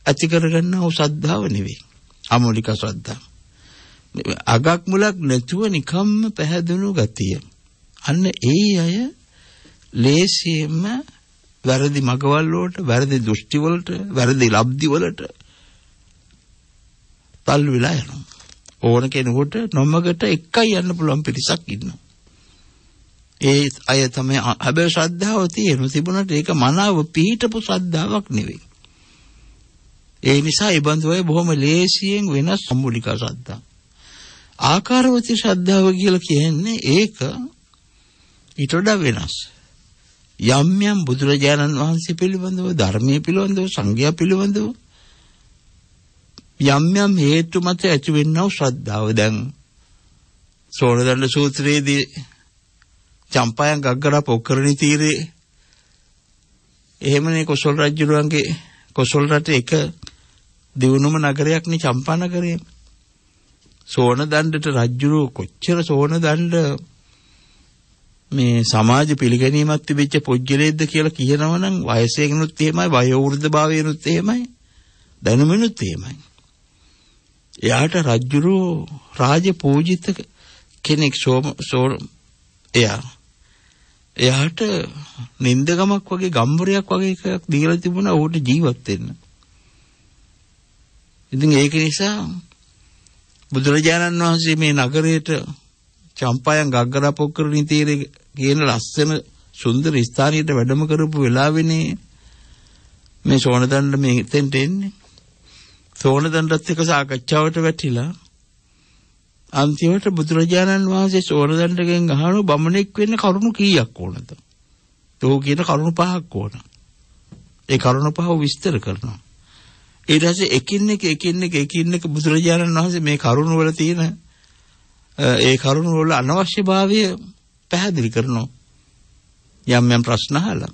ඇති කරගන්නා වූ ශ්‍රද්ධාව නෙවෙයි. අමෝලික ශ්‍රද්ධාව. අගක් මුලක් නැතුව නිකම්ම පැහැදුණු ගතිය. අන්න ඒ අය ලේසියෙන්ම වැරදි මගවල් වලට, වැරදි දෘෂ්ටි වලට, වැරදි ලබ්ධි වලට තල්ලු වෙලා යනවා. ඕන කෙනෙකුට නොමගට එකයි යන්න පුළුවන් පිරිසක් ඉන්නවා. ඒ අය තමයි හැබැයි ශ්‍රද්ධාව තියෙන තිබුණට ඒක මනාව පිහිටපු ශ්‍රද්ධාවක් නෙවෙයි. ඒ නිසා ඒ බඳු අය බොහොම ලේසියෙන් වෙනස් සම්මුලික ශ්‍රද්ධා. ආකාරවති ශ්‍රද්ධාව කියලා කියන්නේ ඒක ඊට වඩා වෙනස්. යම් යම් බුදුරජාණන් වහන්සේ පිළිබඳව ධර්මයේ පිළිබඳව සංඝයා පිළිබඳව යම් යම් හේතු මත ඇතිවෙනා ශ්‍රද්ධාව දැන් සෝනදණ්ඩ සූත්‍රයේදී චම්පයන් ගග්ගර පොක්කරණි තීරේ එහෙමනේ කොසල් රජුරුවන්ගේ කොසල් රට එක දිනුම නගරයක් නේ චම්පා නගරය. සෝනදණ්ඩට රජුරුව කොච්චර සෝනදණ්ඩ මේ සමාජ පිළිගැනීමක් තිබෙච්ච පොජ්ජලෙද්ද කියලා කියනවනම් වයසේනොත් එහෙමයි වයෝවෘද්ධභාවයනොත් එහෙමයි දැනුමිනුත් එහෙමයි එයාට රජුරු රාජ පූජිත කෙනෙක් සෝම එයා එයාට නින්දගමක් වගේ ගම්බරයක් වගේ එකක් දීලා තිබුණා ඌට ජීවත් වෙන්න. ඉතින් ඒක නිසා බුදුරජාණන් වහන්සේ මේ නගරයට චම්පායන් ගග්ගරපොක්කර නිතීරේ කියන ලස්සන සුන්දර ස්ථානියට වැඩම කරපු වෙලාවෙනේ මේ සෝනදණ්ඩ මේ හිතෙන්ට එන්නේ. සෝනදණ්ඩත් එක්ක සාකච්ඡාවට වැටිලා අන්තිමට බුදුරජාණන් වහන්සේ සෝනදණ්ඩගෙන් අහනු බමුණෙක් වෙන්න කරුණු කීයක් ඕනද? තෝ කියන කරුණු පහක් ඕන. ඒ කරුණු පහ විස්තර කරනවා. ඊට පස්සේ එකින් එක එකින් එක එකින් එක බුදුරජාණන් වහන්සේ මේ කරුණු වල තියෙන ඒ කරුණු වල අනවශ්‍යභාවය පැහැදිලි කරනවා. යම් යම් ප්‍රශ්න අහලා.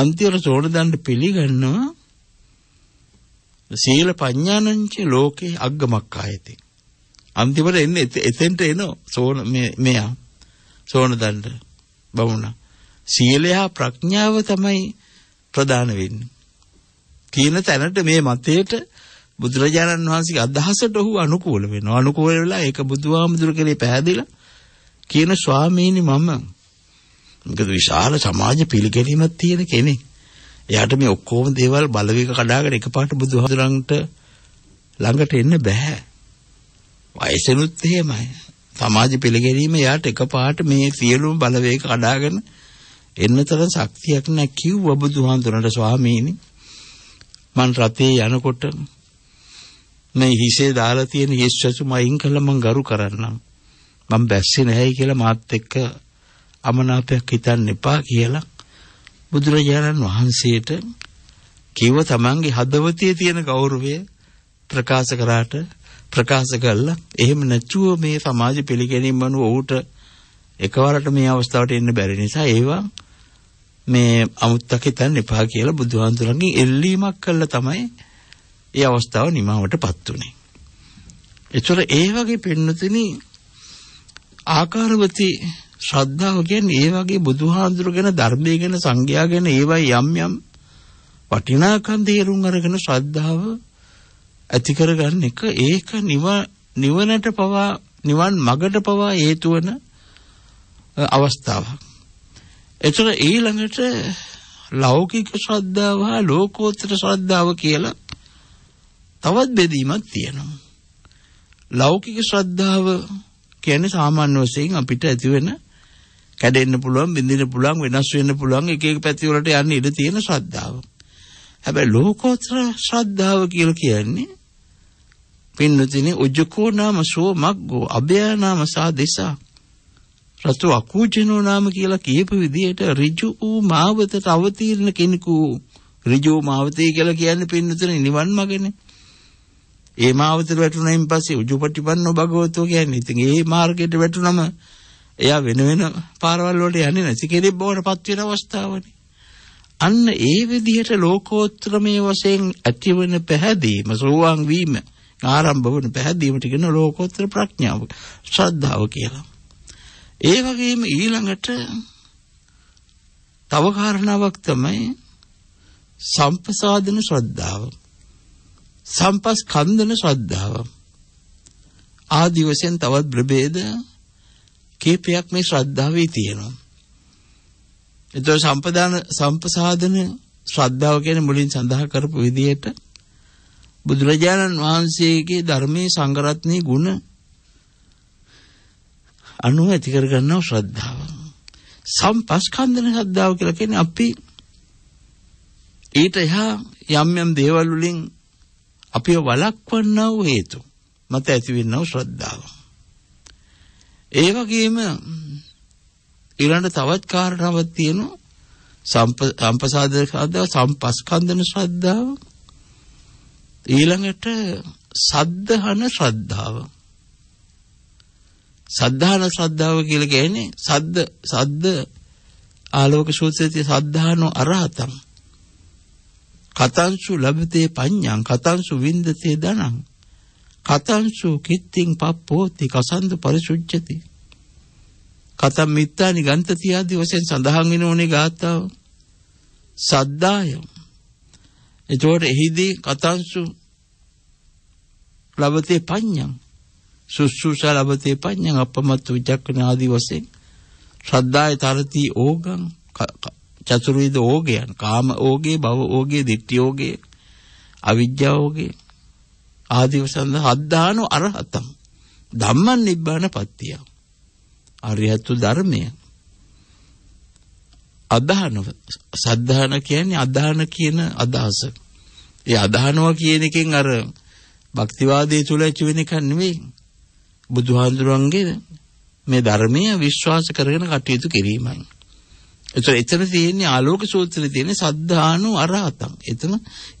අන්තිමට සෝනදන්න පිළිගන්නවා සීල පඥානංච ලෝකේ අග්ගමක් ආයති. අන්තිමට එන්නේ එතෙන්ට එනවා සෝන මෙයා. සෝනදන්න බමුණා. සීලය ප්‍රඥාව තමයි ප්‍රධාන වෙන්නේ. කියන තැනට මේ මතයට බුදුරජාණන් වහන්සේගේ අදහසට ඔහු අනුකූල වෙනවා. අනුකූල වෙලා ඒක බුදුහාමුදුර කෙරේ පැහැදිලා කියන ස්වාමීනි මම මොකද විශාල සමාජ පිළිගැනීමක් තියෙන කෙනෙක්. එයාට මේ ඔක්කොම දේවල් බලවේග කඩාගෙන එකපාරට බුදුහාමුදුරන්ට ළඟට එන්න බෑ. වයසනුත් එහෙමයි. සමාජ පිළිගැනීම එයාට එකපාරට මේ සියලුම බලවේග කඩාගෙන එන්න තරම් ශක්තියක් නැහැ කිව්ව බුදුහාමුදුරන්ට ස්වාමීනි මං රතේ යනකොට මේ හිසේ දාලා තියෙන හිස් සැසුම අයින් කළා මං ගරු කරන්නම්. මං බැස්සේ නැහැයි කියලා මාත් එක්ක අමනාපයක් හිතන්න එපා කියලා බුදුරජාණන් වහන්සේට කිව්ව තමන්ගේ හදවතේ තියෙන ගෞරවය ප්‍රකාශ කරාට ප්‍රකාශ කළා එහෙම නැතුව මේ සමාජ පිළිගැනීම් වනු ඔහුට එකවරට මේ අවස්ථාවට එන්න බැරි නිසා ඒවා මේ අමුත්තක හිතන්න එපා කියලා බුදුහාමුදුරන්ගෙන් එල්ලීමක් කළා තමයි ඒ අවස්ථාව නිමාවටපත් උනේ. ඒතර ඒ වගේ පින්නතිනි ආකාරවති ශ්‍රද්ධාව කියන්නේ ඒ වගේ බුදුහාඳුර ගැන ධර්මයේ ගැන සංග්‍රහ ගැන ඒවයි යම් යම් වටිනාකම් තේරුම් අරගෙන ශ්‍රද්ධාව ඇති කරගන්න එක ඒක නිවනට පවා නිවන් මගට පවා හේතු වන අවස්ථාවක්. එතන ඊළඟට ලෞකික ශ්‍රද්ධාව හා ලෝකෝත්තර ශ්‍රද්ධාව කියලා තවත් බෙදීමක් තියෙනවා. ලෞකික ශ්‍රද්ධාව කියන්නේ සාමාන්‍ය වශයෙන් අපිට ඇති වෙන කැඩෙන්න පුළුවන්, බිඳින්න පුළුවන්, වෙනස් වෙන්න පුළුවන් එක එක පැති වලට යන්න ඉඩ තියෙන ශ්‍රද්ධාව. හැබැයි ලෝකෝත්තර ශ්‍රද්ධාව කියලා කියන්නේ පින්නතිනේ උජ්ජකෝ නාම සෝ මග්ගෝ අබයා නාම සා දෙසා රතු අකූජනෝ නාම කියලා කියපු විදිහට ඍජු වූ මාවතට අවතීර්ණ කෙනෙකු ඍජු මාවතේ කියලා කියන්නේ පින්නතිනේ නිවන් මාගනේ ඒ මාවතට වැටුණයින් පස්සේ උජුපටිපන්නෝ භගවතෝ කියන්නේ. ඉතින් ඒ මාර්ගයට වැටුනම එයා වෙන වෙන පාරවල් වලට යන්නේ නැති කෙනෙක් බවට පත් වෙන අවස්ථාවනේ. අන්න ඒ විදිහට ලෝකෝත්තරමය වශයෙන් ඇතිවන පැහැදීම සෝවාන් වීම ආරම්භ වන පැහැදීමට කියන ලෝකෝත්තර ප්‍රඥාව ශ්‍රද්ධාව කියලා. ඒ වගේම ඊළඟට තව කාරණාවක් තමයි සම්පසාදන ශ්‍රද්ධාව. සම්පස්කන්ධන ශ්‍රද්ධාව ආදි වශයෙන් තවත් ප්‍රභේද කීපයක් මේ ශ්‍රද්ධාවේ තියෙනවා. ඒතර සම්පදාන සම්පසාධන ශ්‍රද්ධාව කියන මුලින් සඳහන් කරපු විදිහට බුදුරජාණන් වහන්සේගේ ධර්මයේ සංගරත්නයේ ගුණ අනුව ඇති කරගන්නා ශ්‍රද්ධාව. සම්පස්කන්ධන ශ්‍රද්ධාව කියලා කියන්නේ අපි ඊට එහා යම් යම් දේවල් වලින් අපිව වළක්වන්නා වූ හේතු මත ඇතිවෙනා වූ ශ්‍රද්ධාව. ඒ වගේම ඊළඟ තවත් කාරණාවක් තියෙනවා සම්පසාද ශ්‍රද්ධාව සම්පස්කන්ධන ශ්‍රද්ධාව ඊළඟට සද්ධහන ශ්‍රද්ධාව සද්ධාන ශ්‍රද්ධාව කියලා කියන්නේ සද්ද සද්ද ආලෝක සූත්‍රයේ සද්ධානෝ අරහතං කතංසු ලබතේ පඤ්ඤං කතංසු වින්දතේ ධනං කතංසු කිත්තිං පප්පෝති කසන්දු පරිසුජ්ජති කතම් මිත්තානි ගන්තති ආදී වශයෙන් සඳහන් වෙන උනේ ගාතාව සද්දාය එතකොට එහිදී කතංසු ලබතේ පඤ්ඤං සුසුස ලබතේ පඤ්ඤං අපමත්තු විචක්කන ආදී වශයෙන් ශ්‍රද්ධාය තරති ඕගං චතුර්විධ ඕගයන් කාම ඕගේ භව ඕගේ ditthi ඕගේ අවිජ්ජා ඕගේ ආදී වසන්ද හද්දානු අරහතම් ධම්මං නිබ්බාන පත්තිය අරියතු ධර්මය අදහනව සද්ධාන කියන්නේ අදහන කියන අදහස ඒ අදහනවා කියන එකෙන් අර භක්තිවාදයේ තුල ඇති වෙන එකක් නෙවෙයි බුදුහාඳුරන්ගේ මේ ධර්මය විශ්වාස කරගෙන කටයුතු කිරීමයි ඒතර එතන තියෙන්නේ ආලෝක සූත්‍රයේ තියෙන සද්ධානු අරහතං. එතන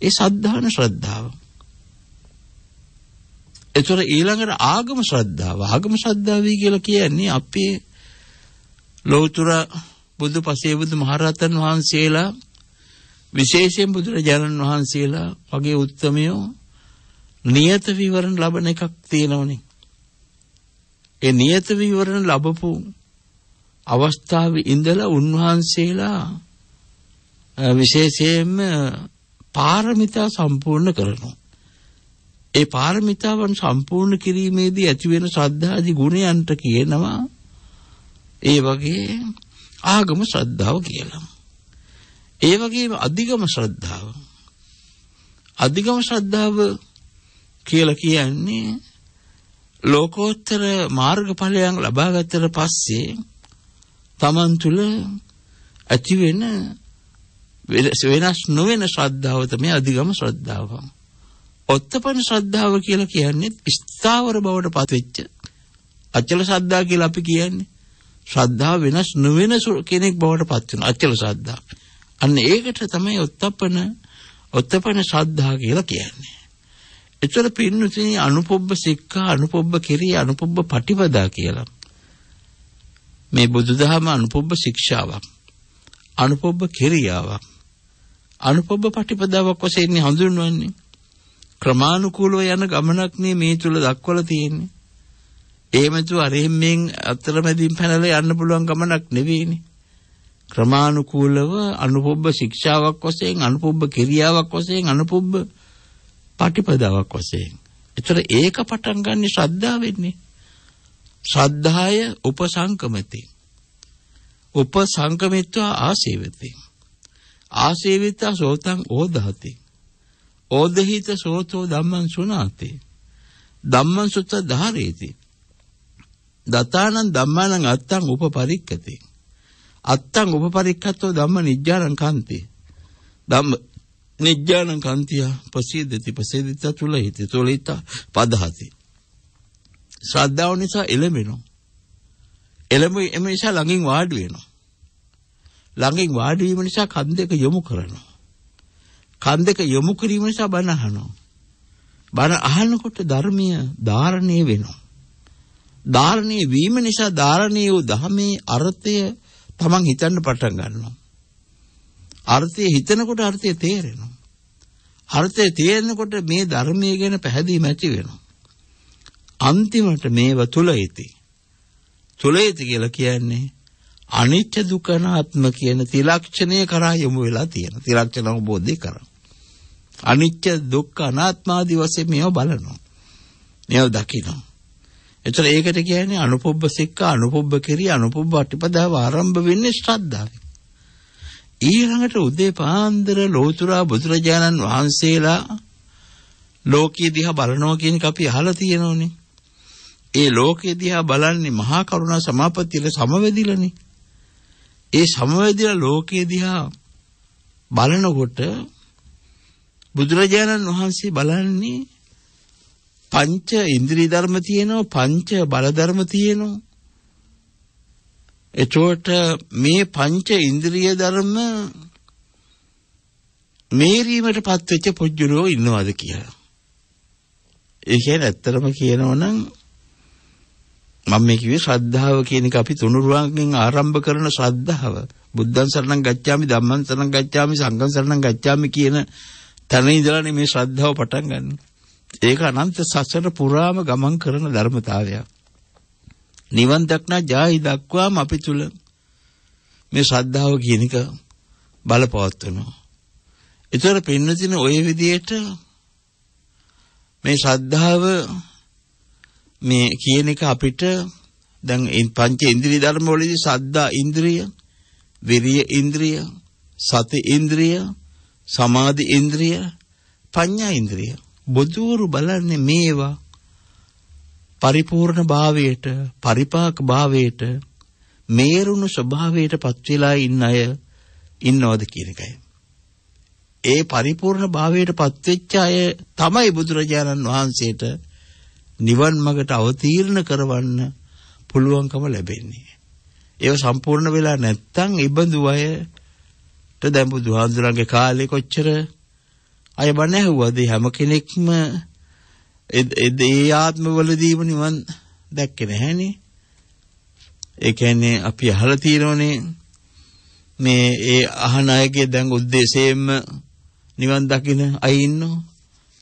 ඒ සද්ධාන ශ්‍රද්ධාව. ඒතර ඊළඟට ආගම ශ්‍රද්ධාව. ආගම ශ්‍රද්ධාවයි කියලා කියන්නේ අපේ ලෞතර බුදු පසේ බුදු මහරහතන් වහන්සේලා විශේෂයෙන් බුදුරජාණන් වහන්සේලා වගේ උත්තමයෝ නියත විවරණ ලබන එකක් තියෙනවනේ. ඒ නියත විවරණ ලැබපු අවස්ථාවේ ඉඳලා උන්වහන්සේලා විශේෂයෙන්ම පාරමිතා සම්පූර්ණ කරනවා. ඒ පාරමිතාවන් සම්පූර්ණ කිරීමේදී ඇතිවෙන ශ්‍රද්ධාදී ගුණයන්ට කියනවා ඒ වගේ ආගම ශ්‍රද්ධාව කියලා. ඒ වගේම අධිගම ශ්‍රද්ධාව. අධිගම ශ්‍රද්ධාව කියලා කියන්නේ ලෝකෝත්තර මාර්ගඵලයන් ලබාගත්තට පස්සේ තමන් තුළ ඇතිවෙන වෙනස් නොවෙන ශ්‍රද්ධාව තමයි අධිගම ශ්‍රද්ධාව. ඔත්තපන ශ්‍රද්ධාව කියලා කියන්නේ ස්ථාවර බවට පත්වෙච්ච අචල ශ්‍රද්ධා කියලා අපි කියන්නේ. ශ්‍රද්ධාව වෙනස් නොවෙන කෙනෙක් බවට පත් වෙන අචල ශ්‍රද්ධාව. අන්න ඒකට තමයි ඔත්තපන ඔත්තපන ශ්‍රද්ධා කියලා කියන්නේ. එතකොට පින්නුතිනි අනුපොබ්බ සික්ඛා අනුපොබ්බ කිරිය අනුපොබ්බ පටිපදා කියලා. මේ බුදුදහම අනුපොබ්බ ශික්ෂාවක්. අනුපොබ්බ කිරියාවක්. අනුපොබ්බ පටිපදාවක් වශයෙන් හඳුන්වන්නේ. ක්‍රමානුකූලව යන ගමනක් මේ තුල දක්වලා තියෙන්නේ. එහෙම තු අරෙහින් මෙන් අතරමැදින් පැනලා යන්න පුළුවන් ගමනක් නෙවෙයිනේ. ක්‍රමානුකූලව අනුපොබ්බ ශික්ෂාවක් වශයෙන් අනුපොබ්බ කිරියාවක් වශයෙන් අනුපොබ්බ පටිපදාවක් වශයෙන්. ඒතර ඒක පටන් ගන්න ශ්‍රද්ධාවෙන්නේ. ශ්‍රද්ධාය උපසංකමති. උපසංකමිත්වා ආසේවති. ආසේවිතා සෝතං ඕදහති. ඕදහිත සෝතෝ ධම්මං සුනාති. ධම්මං සුත ධාරේති. දතානං ධම්මානං අත්තං උපපරික්කති. අත්තං උපපරික්කතෝ ධම්ම නිජ්ජානං කන්ති. ධම්ම නිජ්ජානං කන්තිය පසීදති පසීදිත තුලහිත තුලිත පදහති. ශ්‍රද්ධාව නිසා එළඹෙනවා. එළඹ එම නිසා ළඟින් වාඩි වෙනවා. ළඟින් වාඩි වීම නිසා කන් දෙක යොමු කරනවා. කන් දෙක යොමු කිරීම නිසා බණ අහනවා. බණ අහනකොට ධර්මීය ධාරණය වෙනවා. ධාරණය වීම නිසා ධාරණීය වූ ධර්මයේ අර්ථය තමන් හිතන්න පටන් ගන්නවා. අර්ථය හිතනකොට අර්ථය තේරෙනවා. අර්ථය තේරෙනකොට මේ ධර්මයේ ගැන පැහැදිලි මැති වෙනවා. අන්තිමට මේව තුලයිති. තුලයිති කියලා කියන්නේ අනිත්‍ය දුකනාත්ම කියන තිලක්ෂණය කරා යොමු වෙලා තියෙන. තිලක්ෂණ අවබෝධය කරා. අනිත්‍ය දුක්ඛ අනාත්ම ආදී වශයෙන් මේව බලනවා. මේව දකිනවා. එතන ඒකට කියන්නේ අනුපොබ්බ සික්ඛ අනුපොබ්බ කිරි අනුපොබ්බ අටිපදාව ආරම්භ වෙන්නේ ශ්‍රද්ධාවෙන්. ඊළඟට උදේ පාන්දර ලෝතුරා බුදුරජාණන් වහන්සේලා ලෝකයේ දිහා බලනවා කියන එක අපි අහලා තියෙනෝනේ. ඒ ලෝකෙ දිහා බලන්නේ මහා කරුණා සමාපත්තියට සමවැදිලානේ. ඒ සමවැදිලා ලෝකෙ දිහා බලනකොට බුදුරජාණන් වහන්සේ බලන්නේ පංච ඉන්ද්‍රිය ධර්ම තියෙනවා පංච බල ධර්ම තියෙනවා එතකොට මේ පංච ඉන්ද්‍රිය ධර්ම මේරීමටපත් වෙච්ච පොජ්ජලෝ ඉන්නවද කියලා ඒ කියන්නේ ඇත්තටම කියනවනම් මම මේ කිව්වේ ශ්‍රද්ධාව කියන එක අපි තුනුරුවන්ගෙන් ආරම්භ කරන ශ්‍රද්ධාව. බුද්ධං සරණං ගච්ඡාමි ධම්මං සරණං ගච්ඡාමි සංඝං සරණං ගච්ඡාමි කියන තැන ඉඳලානේ මේ ශ්‍රද්ධාව පටන් ගන්න. ඒක අනන්ත සසර පුරාම ගමන් කරන ධර්මතාවයක්. නිවන් දක්නා ජායි දක්වාම අපි තුල මේ ශ්‍රද්ධාව කියන එක බලපවත්වනවා. ඒතර පින්නතින ওই විදියට මේ ශ්‍රද්ධාව මේ කියන එක අපිට දැන් පංච ඉන්ද්‍රිය ධර්මවලදී සද්දා ඉන්ද්‍රිය, විරිය ඉන්ද්‍රිය, සති ඉන්ද්‍රිය, සමාධි ඉන්ද්‍රිය, පඤ්ඤා ඉන්ද්‍රිය. බොදුවරු බලන්නේ මේවා පරිපූර්ණ භාවයට, පරිපාක භාවයට, මේරුණු ස්වභාවයට පත් වෙලා ඉන්න අය ඉන්නවද කියන එකයි. ඒ පරිපූර්ණ භාවයට පත් වෙච්ච අය තමයි බුදුරජාණන් වහන්සේට නිවන් මඟට අවතීර්ණ කරවන්න පුළුවන්කම ලැබෙන්නේ. ඒව සම්පූර්ණ වෙලා නැත්තම් ඉබඳු අයට දැන් බුදුහාඳුරන්ගේ කාලේ කොච්චර අය බණ ඇහුවද හැම කෙනෙක්ම ඒ ආත්මවලදීම නිවන් දැක්කේ නැහැනේ. ඒ කියන්නේ අපි අහලා තියෙනෝනේ මේ ඒ අහන අයගේ දැන් ಉದ್ದೇಶයෙන්ම නිවන් දකින අය ඉන්නෝ.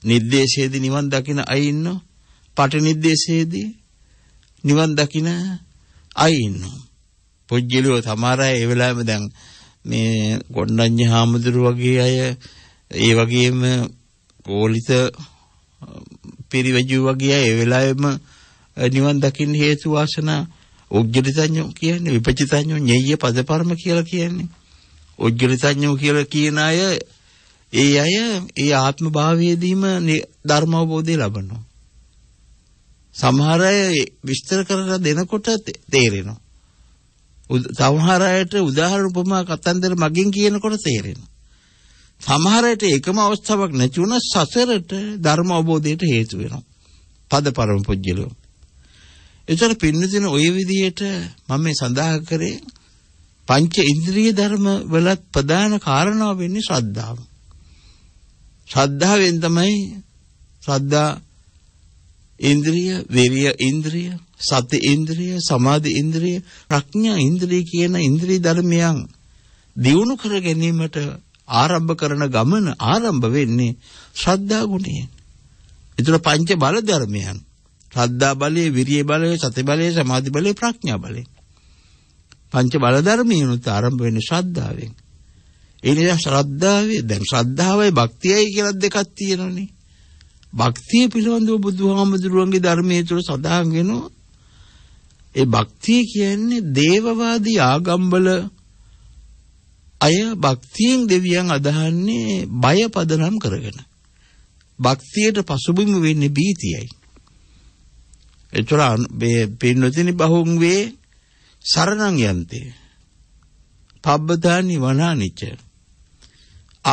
නිर्देशයේදී නිවන් දකින අය ඉන්නෝ. පටිනිද්දේශයේදී නිවන් දකින අය ඉන්නවා. පුජ්‍යලියෝ සමහර අය ඒ වෙලාවෙම දැන් මේ ගොණ්ණඤ්ඤ හාමුදුරු වගේ අය ඒ වගේම කෝලිත පිරිවැජු වගේ අය ඒ වෙලාවෙම නිවන් දකින්න හේතු වාසනා උජ්ජලිතඤ්ඤෝ කියන්නේ විපචිතඤ්ඤෝ ඤෙය්‍ය පදපර්ම කියලා කියන්නේ. උජ්ජලිතඤ්ඤෝ කියලා කියන අය ඒ අය ඒ ආත්ම භාවයේදීම ධර්ම අවබෝධය ලබනවා. සමහර අය විස්තර කරලා දෙනකොට තේරෙනවා. සමහර අයට උදාහරණ උපමා කතන්දර මගින් කියනකොට තේරෙනවා. සමහර අයට එකම අවස්ථාවක් නැති වුණා සසරට ධර්ම අවබෝධයට හේතු වෙනවා. පද පරම පුජ්‍යලෝ. එතන පින්නදින ওই විදිහට මම මේ සඳහන් කරේ පංච ඉන්ද්‍රිය ධර්ම වලත් ප්‍රධාන කාරණාව වෙන්නේ ශ්‍රද්ධාව. ශ්‍රද්ධාවෙන් තමයි ශ්‍රද්ධා ඉන්ද්‍රිය, විරිය ඉන්ද්‍රිය, සති ඉන්ද්‍රිය, සමාධි ඉන්ද්‍රිය, ප්‍රඥා ඉන්ද්‍රිය කියන ඉන්ද්‍රිය ධර්මයන් දියුණු කර ගැනීමට ආරම්භ කරන ගමන ආරම්භ වෙන්නේ ශ්‍රද්ධා ගුණයෙන්. ඒතර පංච බල ධර්මයන්. ශ්‍රද්ධා බලය, විරිය බලය, සති බලය, සමාධි බලය, ප්‍රඥා බලය. පංච බල ධර්මයන් උත් ආරම්භ වෙන්නේ ශ්‍රද්ධාවෙන්. ඒ නිසා ශ්‍රද්ධාවේ දැන් ශ්‍රද්ධාවයි භක්තියයි කියලා දෙකක් තියෙනනේ. භක්තිය පිළිබඳව බුදුහාමුදුරුවන්ගේ ධර්මයේ තුල සඳහන් වෙනවා. ඒ භක්තිය කියන්නේ දේවවාදී ආගම්වල අය භක්තියෙන් දෙවියන් අදහන්නේ බය පදනම් කරගෙන. භක්තියට පසුබිම වෙන්නේ බීතියයි. එතකොට මේ පින්නොතිනි බහුන් වේ සරණං යන්තේ. පබ්බදානි වනානිච.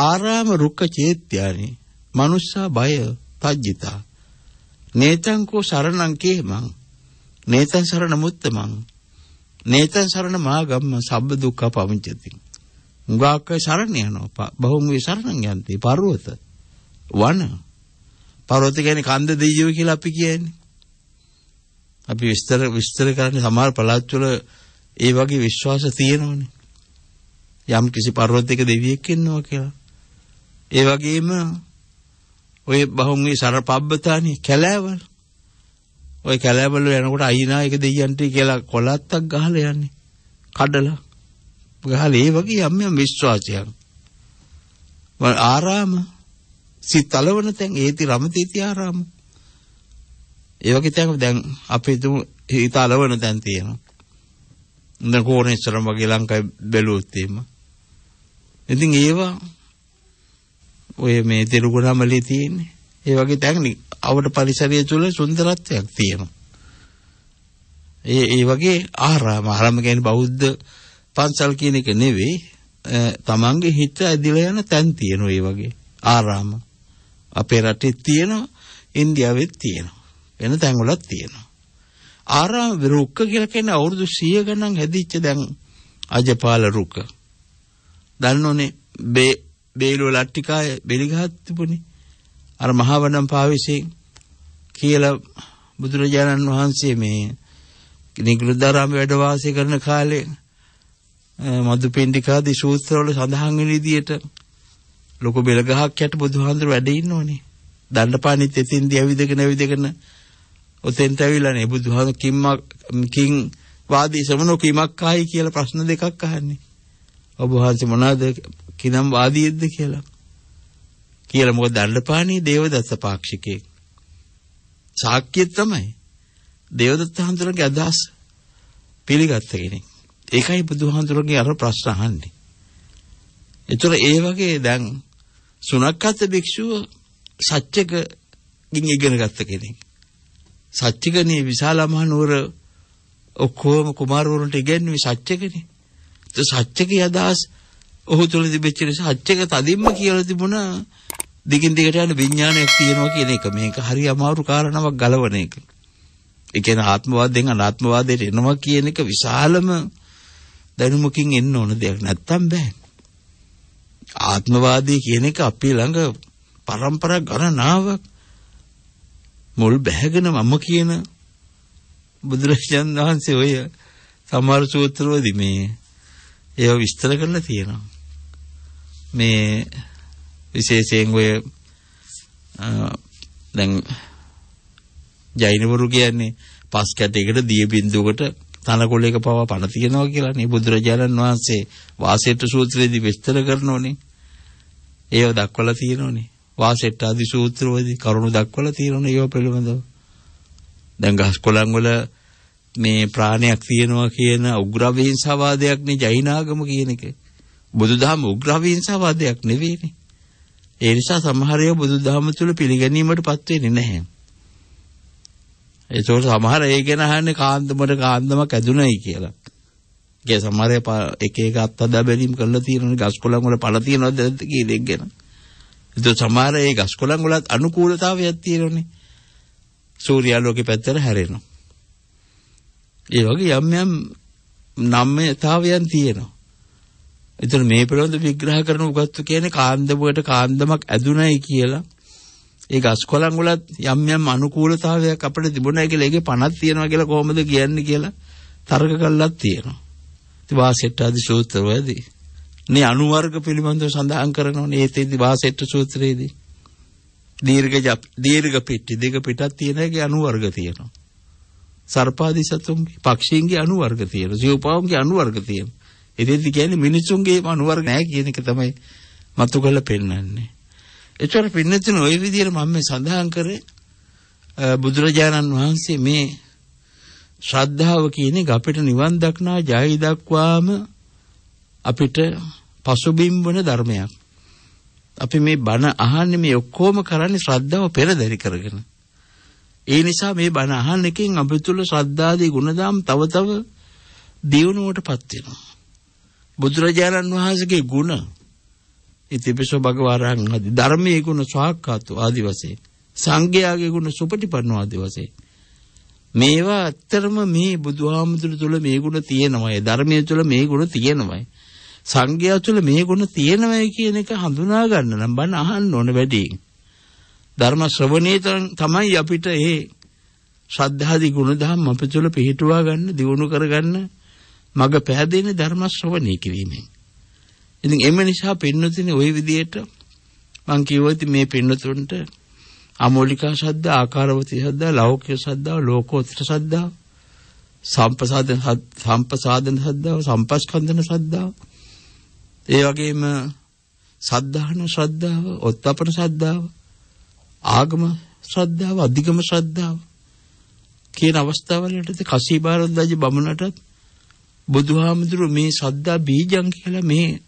ආරාම රුක්ක චේත්‍යානි. මනුස්සා බය පජ්ජිතා. නේතංකෝ සරණං කේමං. නේතං සරණ මුත්තමං. නේතං සරණ මාගම්ම සබ්බ දුක්ඛ පමුච්චති. උඟාක සරණ යනවා. බහුම් වේ සරණං යන්ති පර්වත. වන. පර්වත කියන්නේ කන්ද දෙවියෝ කියලා අපි කියන්නේ. අපි විස්තර විස්තර කරන්න සමහර පළාත්වල ඒ වගේ විශ්වාස තියෙනවනේ. යම් කිසි පර්වතයක දෙවියෙක් ඉන්නවා කියලා. ඒ වගේම ඔය බහුම්ගේ සරපබ්බතානේ කැලෑවල. ඔය කැලෑවල යනකොට අයිනා එක දෙයියන්ට කියලා කොලත්තක් ගහලා යන්නේ. කඩලා. ගහලා ඒ වගේ යම් යම් විශ්වාසයක්. ආරාම සිතලවන තැන් ඒති රමතීති ආරාම. ඒ වගේ තැන් දැන් අපි තුමු හිතලවන තැන් තියෙනවා. දැන් කෝණේශ්වරම් වගේ ලංකාවේ බැලුවොත් එහෙම. ඉතින් ඒවා ඔය මේ තිරුගුණමලේ තියෙන්නේ. ඒ වගේ තැන් අවර පරිසරය තුළ සුන්දරත්වයක් තියෙනවා. ඒ ඒ වගේ ආරාම ආරාම කියන්නේ බෞද්ධ පන්සල් කියන එක නෙවෙයි. තමන්ගේ හිත ඇදිලා යන තැන් තියෙනවා ඒ වගේ ආරාම. අපේ රටේ තියෙනවා, ඉන්දියාවෙත් තියෙනවා. වෙන තැන් වලත් තියෙනවා. ආරාම රුක්ක කියලා කියන්නේ අවුරුදු 100 ගණන් හැදිච්ච දැන් අජපාල රුක්ක. දන්නෝනේ බේ බේලුව ලට්ටිකාය බෙලිගහත් තිබුණේ අර මහවණම් පාවිසි කියලා බුදුරජාණන් වහන්සේ මේ නිකුලුදාරාම වැඩ වාසය කරන කාලේ මදුපිණ්ඩිකාදී සූත්‍රවල සඳහන් වෙන විදිහට ලොකු බෙල ගහක් යට බුදුහාඳුර වැඩ ඉන්නෝනේ. දණ්ඩපාණිත් එතින්දී ඇවිදගෙන ඇවිදගෙන ඔතෙන්ට ඇවිල්ලානේ බුදුහාඳු කිම්මක් කිං වාදී සමනෝ කිමක් ආයි කියලා ප්‍රශ්න දෙකක් අහන්නේ. ඔබ වහන්සේ මොනවද කිනම් වාදියෙක්ද කියලා. කියලා මොකද දණ්ඩපාණී දේවදත්ත පාක්ෂිකයෙක්. සාක්කිය තමයි. දේවදත්ත හඳුරගේ අදහස පිළිගත්ත කෙනෙක්. ඒකයි බුදුහාඳුරගේ අර ප්‍රශ්න අහන්නේ. ඒතර ඒ වගේ දැන් සුනක්කත් භික්ෂුව සත්‍යක ගින් ඉගෙන ගත්ත කෙනෙක්. සත්‍යකනේ විශාල මහනුවර ඔක්කොම කුමාරවරුන්ට ඉගැන්වුවේ සත්‍යකනේ. ඒ සත්‍යකේ අදහස් ඔහු තුල තිබෙච්ච නිසා හච් එක තදින්ම කියලා තිබුණා දිගින් දිගට යන විඥානයක් තියෙනවා කියන එක මේක හරි අමාරු කාරණාවක් ගලවන එක. ඒ කියන්නේ ආත්මවාදයෙන් අනාත්මවාදයට එනවා කියන එක විශාලම දැනුමකින් එන්න ඕන දෙයක් නැත්තම් බෑ. ආත්මවාදී කියන එක අපි ළඟ પરම්පරා ගණනාවක් මුල් බැහැගෙන මම කියන බුදුරජාන් වහන්සේ ඔය සමහර සූත්‍රවලදී මේ ඒව විස්තර කරලා තියෙනවා. මේ විශේෂයෙන් ඔය දැන් ජෛනවරු කියන්නේ පස් කැටයකට දිය බින්දුවකට තනකොළයක පවා පණ තියනවා කියලා නේ බුදුරජාණන් වහන්සේ වාසෙට්ට සූත්‍රයේදී විස්තර කරනෝනේ. ඒව දක්වලා තියෙනෝනේ. වාසෙට්ට ආදි සූත්‍රවලදී කරුණු දක්වලා තියෙනෝනේ ඒව පිළිබඳව. දැන් ගස්කොළන් වල මේ ප්‍රාණයක් තියෙනවා කියන උග්‍ර විහිංසාවාදයක්නේ ජෛනාගම කියන එක. බුදුදහම උග්‍ර විහිංසාවාදයක් නෙවෙයිනේ. ඒ නිසා සමහර අය බුදුදහම තුල පිළිගැනීමටපත් වෙන්නේ නැහැ. ඒතකොට සමහර ඒ ගැන අහන්නේ කාන්දමට කාන්දමක් ඇදුණයි කියලා. ඒ සමහර එක එක අත්හදා බැලීම් කරලා තියෙනනේ ගස් කොළන් වල පළ තියෙනවද කියන එක ගැන. ඒතකොට සමහර ඒ ගස් කොළන් වලත් අනුකූලතාවයක් තියෙනනේ. සූර්යාලෝකේ පැත්තට හැරෙනවා. ඒ වගේ යම් යම් නම්‍යතාවයන් තියෙනවා. එතන මේ පිළිබඳ විග්‍රහ කරන උගත්තු කියන්නේ කාන්දමකට කාන්දමක් ඇදුණයි කියලා. ඒ ගස්කොලන් වලත් යම් යම් අනුකූලතාවයක් අපිට තිබුණා කියලා ඒකේ පණක් තියනවා කියලා කොහොමද කියන්නේ කියලා තර්ක කළාක් තියෙනවා. ඉතින් වාසෙට්ටාදි සූත්‍රවලදී මේ අනුවර්ග පිළිබඳව සඳහන් කරනෝනේ ඒතේදී වාසෙට්ට සූත්‍රයේදී. දීර්ඝ දීර්ඝ පිටි දෙක පිටක් තියෙන එකේ අනුවර්ග තියෙනවා. සර්පාදී සතුන්ගේ පක්ෂීන්ගේ අනුවර්ග තියෙනවා. ජීවපාවුන්ගේ අනුවර්ග තියෙනවා. එතෙදි කියන්නේ මිනිසුන්ගේ මනුවර නැහැ කියන එක තමයි මතු කරලා පෙන්වන්නේ. ඒතර පින්නතුන ওই විදිහට මම මේ සඳහන් කරේ බුදුරජාණන් වහන්සේ මේ ශ්‍රද්ධාව කියන එක අපිට නිවන් දක්නා ජය දක්වාම අපිට පසුබිම් වන ධර්මයක්. අපි මේ බණ අහන්නේ මේ ඔක්කොම කරන්නේ ශ්‍රද්ධාව පෙරදරි කරගෙන. ඒ නිසා මේ බණ අහන එකෙන් අපි තුල ශ්‍රද්ධාදී ගුණධම් තව තව දියුණුවටපත් වෙනවා. බුදුරජාණන් වහන්සේගේ ගුණ ඉතිපිසෝ භගවරහන් ආදී ධර්මයේ ගුණ සාක්කාතු ආදි වශයෙන් සංඝයාගේ ගුණ සුපටිපන්නෝ ආදි වශයෙන් මේවා ඇත්තරම මේ බුදුහාමුදුරු තුල මේ ගුණ තියෙනවයි ධර්මයේ තුල මේ ගුණ තියෙනවයි සංඝයා තුල මේ ගුණ තියෙනවයි කියන එක හඳුනා ගන්න නම් බණ අහන්න ඕන වැඩි ධර්ම ශ්‍රවණේ තමයි අපිට ඒ ශ්‍රද්ධාදී ගුණ ධම් අප තුල පිහිටුවා ගන්න දියුණු කරගන්න මග පෑදෙන්නේ ධර්ම ශ්‍රවණය කිරීමෙන්. ඉතින් එම නිසා පින්නතුනි ওই විදියට මං කියවති මේ පින්නතුන්ට අමෝලිකා ශ්‍රද්ධා, ආකාරවතී ශ්‍රද්ධා, ලෞකික ශ්‍රද්ධා, ලෝකෝත්තර ශ්‍රද්ධා, සම්පසාදන සම්පසාදන ශ්‍රද්ධාව, සම්පස්කන්ධන ශ්‍රද්ධාව. ඒ වගේම සද්ධාන ශ්‍රද්ධාව, ඔත්තපන ශ්‍රද්ධාව, ආගම ශ්‍රද්ධාව, අධිගම ශ්‍රද්ධාව කියන අවස්ථාවලටත් කසීබාරද්දාජි බමුණටත් බුදුහාමුදුරුව මේ සද්දා බීජං කියලා මේක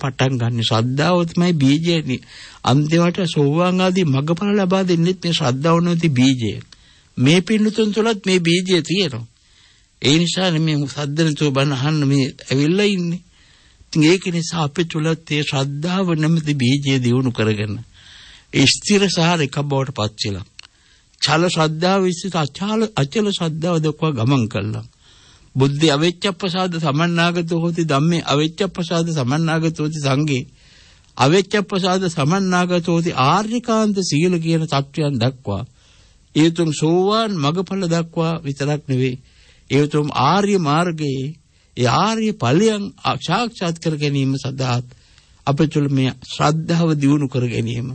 පටන් ගන්න. ශ්‍රද්ධාව තමයි බීජයනි. අන්තිමට සෝවාන් ආදී මගඵල ලබා දෙන්නෙත් මේ ශ්‍රද්ධාව නැති බීජය. මේ පින්නතුන් තුලත් මේ බීජය තියෙනවා. ඒ නිසා මේ සද්දනතුව බණ අහන්න මේ ඇවිල්ලා ඉන්නේ. ඉතින් ඒක නිසා අපි තුලත් මේ ශ්‍රද්ධාව නැමැති බීජය දියුණු කරගෙන ස්ථිර සහ එක බවට පත් වෙලා. චල ශ්‍රද්ධාව විශ්ිත අචල අචල ශ්‍රද්ධාව දක්වා ගමන් කළා. බුද්ධි අවෙච්චප්පසාද සමන්නාගතෝ හෝති ධම්මේ අවෙච්චප්පසාද සමන්නාගතෝති සංඝේ අවෙච්චප්පසාද සමන්නාගතෝති ආර්යකාන්ත සීල කියන தත්වයන් දක්වා ඒතුම් සෝවාන් මගඵල දක්වා විතරක් නෙවෙයි ඒතුම් ආර්ය මාර්ගයේ ඒ ආර්ය ඵලයන් සාක්ෂාත් කර ගැනීම සඳහා අපතුල මේ ශ්‍රද්ධාව දියුණු කර ගැනීම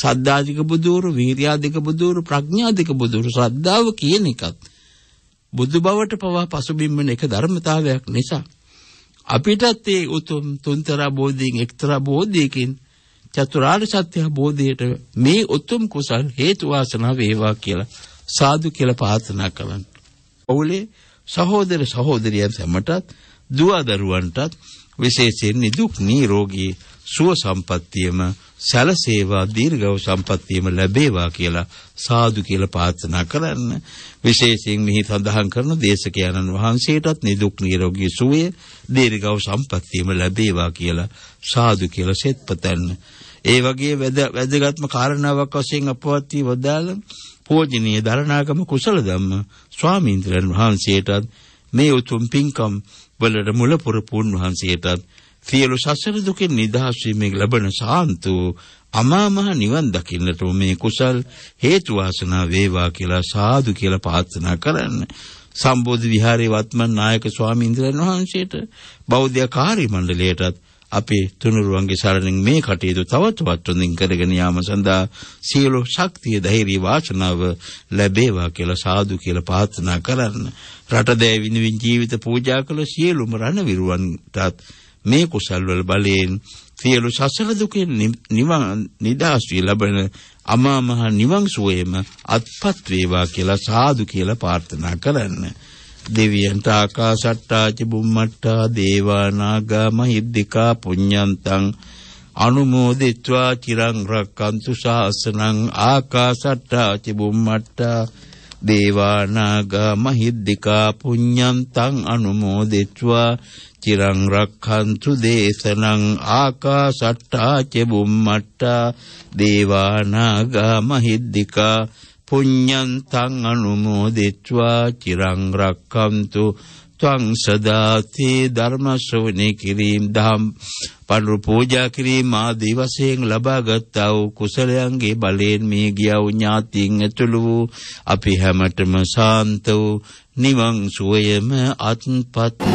සද්දාධික බුදුරු වීර්‍යාධික බුදුරු ප්‍රඥාධික බුදුරු ශ්‍රද්ධාව කියන එකත් බුදු බවට පවා පසුබිම් වෙන එක ධර්මතාවයක් නිසා අපිටත් ඒ උතුම් තුන්තරා බෝධියෙන් එක්තරා බෝධියකින් චතුරාර්ය සත්‍ය බෝධියට මේ උතුම් කුසල් හේතු වාසනා වේවා කියලා සාදු කියලා ප්‍රාර්ථනා කරන්න. ඔවුලේ සහෝදර සහෝදරියන් සැමටත් දුව දරුවන්ටත් විශේෂයෙන් නිදුක් නිරෝගී සුව සම්පන්නියම සැලසේවා දීර්ඝව සම්පත්තියම ලැබේවා කියලා සාදු කියලා ප්‍රාර්ථනා කරන්න විශේෂයෙන් මෙහි සඳහන් කරන දේශකයන්න් වහන්සේටත් නිදුක් නිරෝගී සුවය දීර්ඝව සම්පත්තියම ලැබේවා කියලා සාදු කියලා සෙත්පතන්න ඒ වගේ වැදගත්ම කාරණාවක් වශයෙන් අපවත් වී වදාළ පෝජනීය දරණාගම කුසල ධම්ම ස්වාමීන් වහන්සේටත් මේ උතුම් පින්කම් වලට මුල පුරපුන් වහන්සේටත් සියලු සසර දුකෙන් නිදහස් වීමෙන් ලැබෙන සාන්ත වූ අමා මහ නිවන් දකින්නට මේ කුසල් හේතු වාසනා වේවා කියලා සාදු කියලා ප්‍රාර්ථනා කරන්න. සම්බෝධි විහාරයේ වත්මන් නායක ස්වාමීන් වහන්සේට බෞද්ධ කාර්ය මණ්ඩලයටත් අපේ තුනුරුවන්ගේ සරණින් මේ කටයුතු තවත් තවත් හොඳින් කරගෙන යාම සඳහා සියලු ශක්තිය ධෛර්ය වාසනාව ලැබේවා කියලා සාදු කියලා ප්‍රාර්ථනා කරන්න. රටදෑ විනුවින් ජීවිත පූජා කළ සියලුම රණවිරුවන්ටත් මේ කුසල්වල බලයෙන් සියලු සසර දුකෙන් නිවන් නිදහස් වී ලබන අමා මහ නිවන් සුවයම අත්පත් වේවා කියලා සාදු කියලා ප්‍රාර්ථනා කරන්න. දෙවියන්ට ආකාශට්ටාච බුම්මට්ටා දේවා නාග මහිද්దికා පුඤ්ඤන්තං අනුමෝදිත්වා චිරං රක්칸තු ශාසනං ආකාශට්ටාච බුම්මට්ටා දේවානාග මහිද්దికා පුඤ්ඤන්තං අනුමෝදිත්වා චිරං රක්ඛන්තු දේශනං ආකාසට්ටා ච බුම්මට්ටා දේවානාග මහිද්దికා පුඤ්ඤන්තං අනුමෝදිත්වා චිරං රක්ඛන්තු ත්වං සදාතේ ධර්ම ශ්‍රවණය කිරීම දහම් පඬුරු පූජා කිරීම ආදී වශයෙන් ලබාගත් වූ කුසලයන්ගේ බලයෙන් මේ ගිය වූ ඥාතීන් ඇතුළු වූ අපි හැමතෙම සාන්ත වූ නිවන් සුවයම අත්පත් වේ